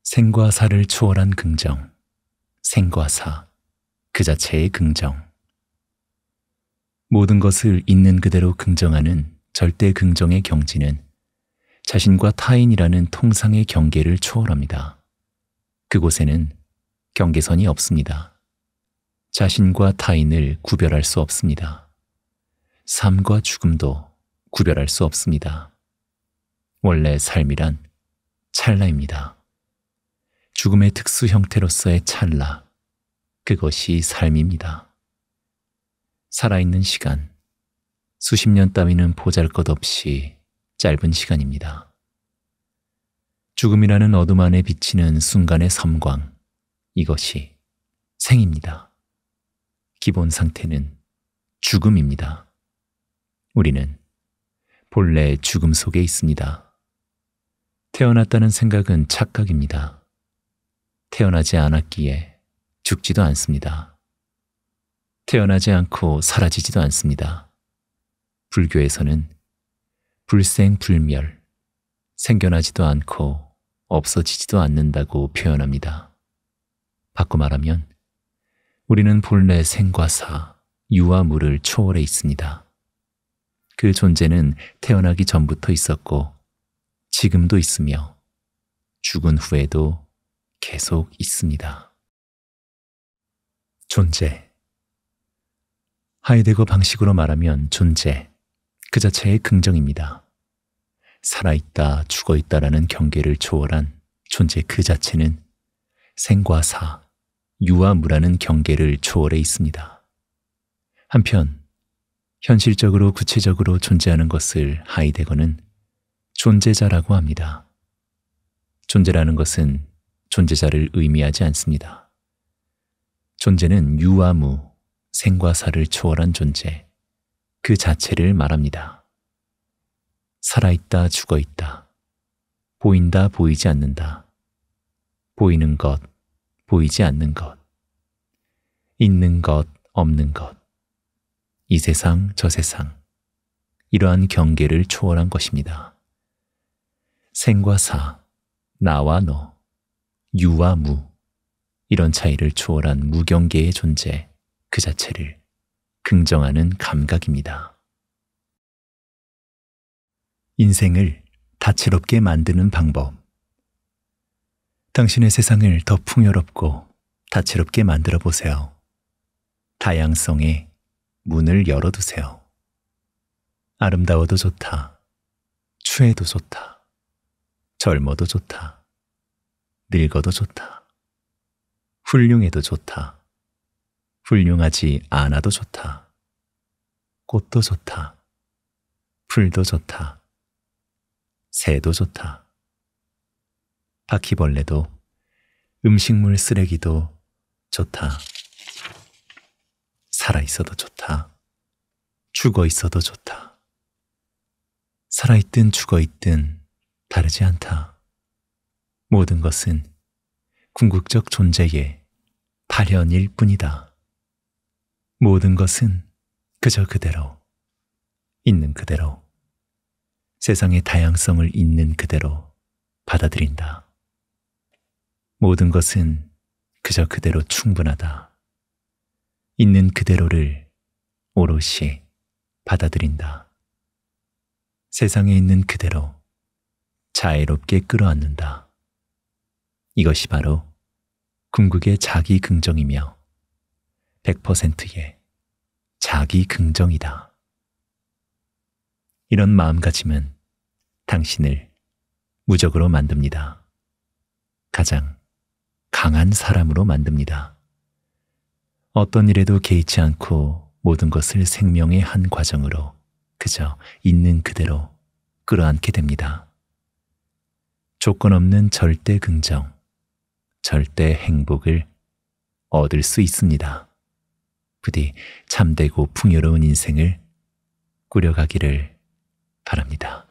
생과 사를 초월한 긍정, 생과 사, 그 자체의 긍정. 모든 것을 있는 그대로 긍정하는 절대 긍정의 경지는 자신과 타인이라는 통상의 경계를 초월합니다. 그곳에는 경계선이 없습니다. 자신과 타인을 구별할 수 없습니다. 삶과 죽음도 구별할 수 없습니다. 원래 삶이란 찰나입니다. 죽음의 특수 형태로서의 찰나, 그것이 삶입니다. 살아있는 시간, 수십 년 따위는 보잘 것 없이 짧은 시간입니다. 죽음이라는 어둠 안에 비치는 순간의 섬광, 이것이 생입니다. 기본 상태는 죽음입니다. 우리는 본래 죽음 속에 있습니다. 태어났다는 생각은 착각입니다. 태어나지 않았기에 죽지도 않습니다. 태어나지 않고 사라지지도 않습니다. 불교에서는 불생불멸, 생겨나지도 않고 없어지지도 않는다고 표현합니다. 바꿔 말하면 우리는 본래 생과 사, 유와 물을 초월해 있습니다. 그 존재는 태어나기 전부터 있었고 지금도 있으며 죽은 후에도 계속 있습니다. 존재 하이데거 방식으로 말하면 존재 그 자체의 긍정입니다. 살아있다, 죽어있다라는 경계를 초월한 존재 그 자체는 생과 사, 유아 무라는 경계를 초월해 있습니다. 한편 현실적으로 구체적으로 존재하는 것을 하이데거는 존재자라고 합니다. 존재라는 것은 존재자를 의미하지 않습니다. 존재는 유아 무, 생과 사를 초월한 존재, 그 자체를 말합니다. 살아있다, 죽어있다. 보인다, 보이지 않는다. 보이는 것, 보이지 않는 것, 있는 것, 없는 것, 이 세상, 저 세상, 이러한 경계를 초월한 것입니다. 생과 사, 나와 너, 유와 무, 이런 차이를 초월한 무경계의 존재 그 자체를 긍정하는 감각입니다. 인생을 다채롭게 만드는 방법 당신의 세상을 더 풍요롭고 다채롭게 만들어 보세요. 다양성에 문을 열어두세요. 아름다워도 좋다. 추해도 좋다. 젊어도 좋다. 늙어도 좋다. 훌륭해도 좋다. 훌륭하지 않아도 좋다. 꽃도 좋다. 풀도 좋다. 새도 좋다. 바퀴벌레도 음식물 쓰레기도 좋다. 살아 있어도 좋다. 죽어 있어도 좋다. 살아 있든 죽어 있든 다르지 않다. 모든 것은 궁극적 존재의 발현일 뿐이다. 모든 것은 그저 그대로, 있는 그대로, 세상의 다양성을 있는 그대로 받아들인다. 모든 것은 그저 그대로 충분하다. 있는 그대로를 오롯이 받아들인다. 세상에 있는 그대로 자애롭게 끌어안는다. 이것이 바로 궁극의 자기 긍정이며 100%의 자기 긍정이다. 이런 마음가짐은 당신을 무적으로 만듭니다. 가장 강한 사람으로 만듭니다. 어떤 일에도 개의치 않고 모든 것을 생명의 한 과정으로 그저 있는 그대로 끌어안게 됩니다. 조건 없는 절대 긍정, 절대 행복을 얻을 수 있습니다. 부디 참되고 풍요로운 인생을 꾸려가기를 바랍니다.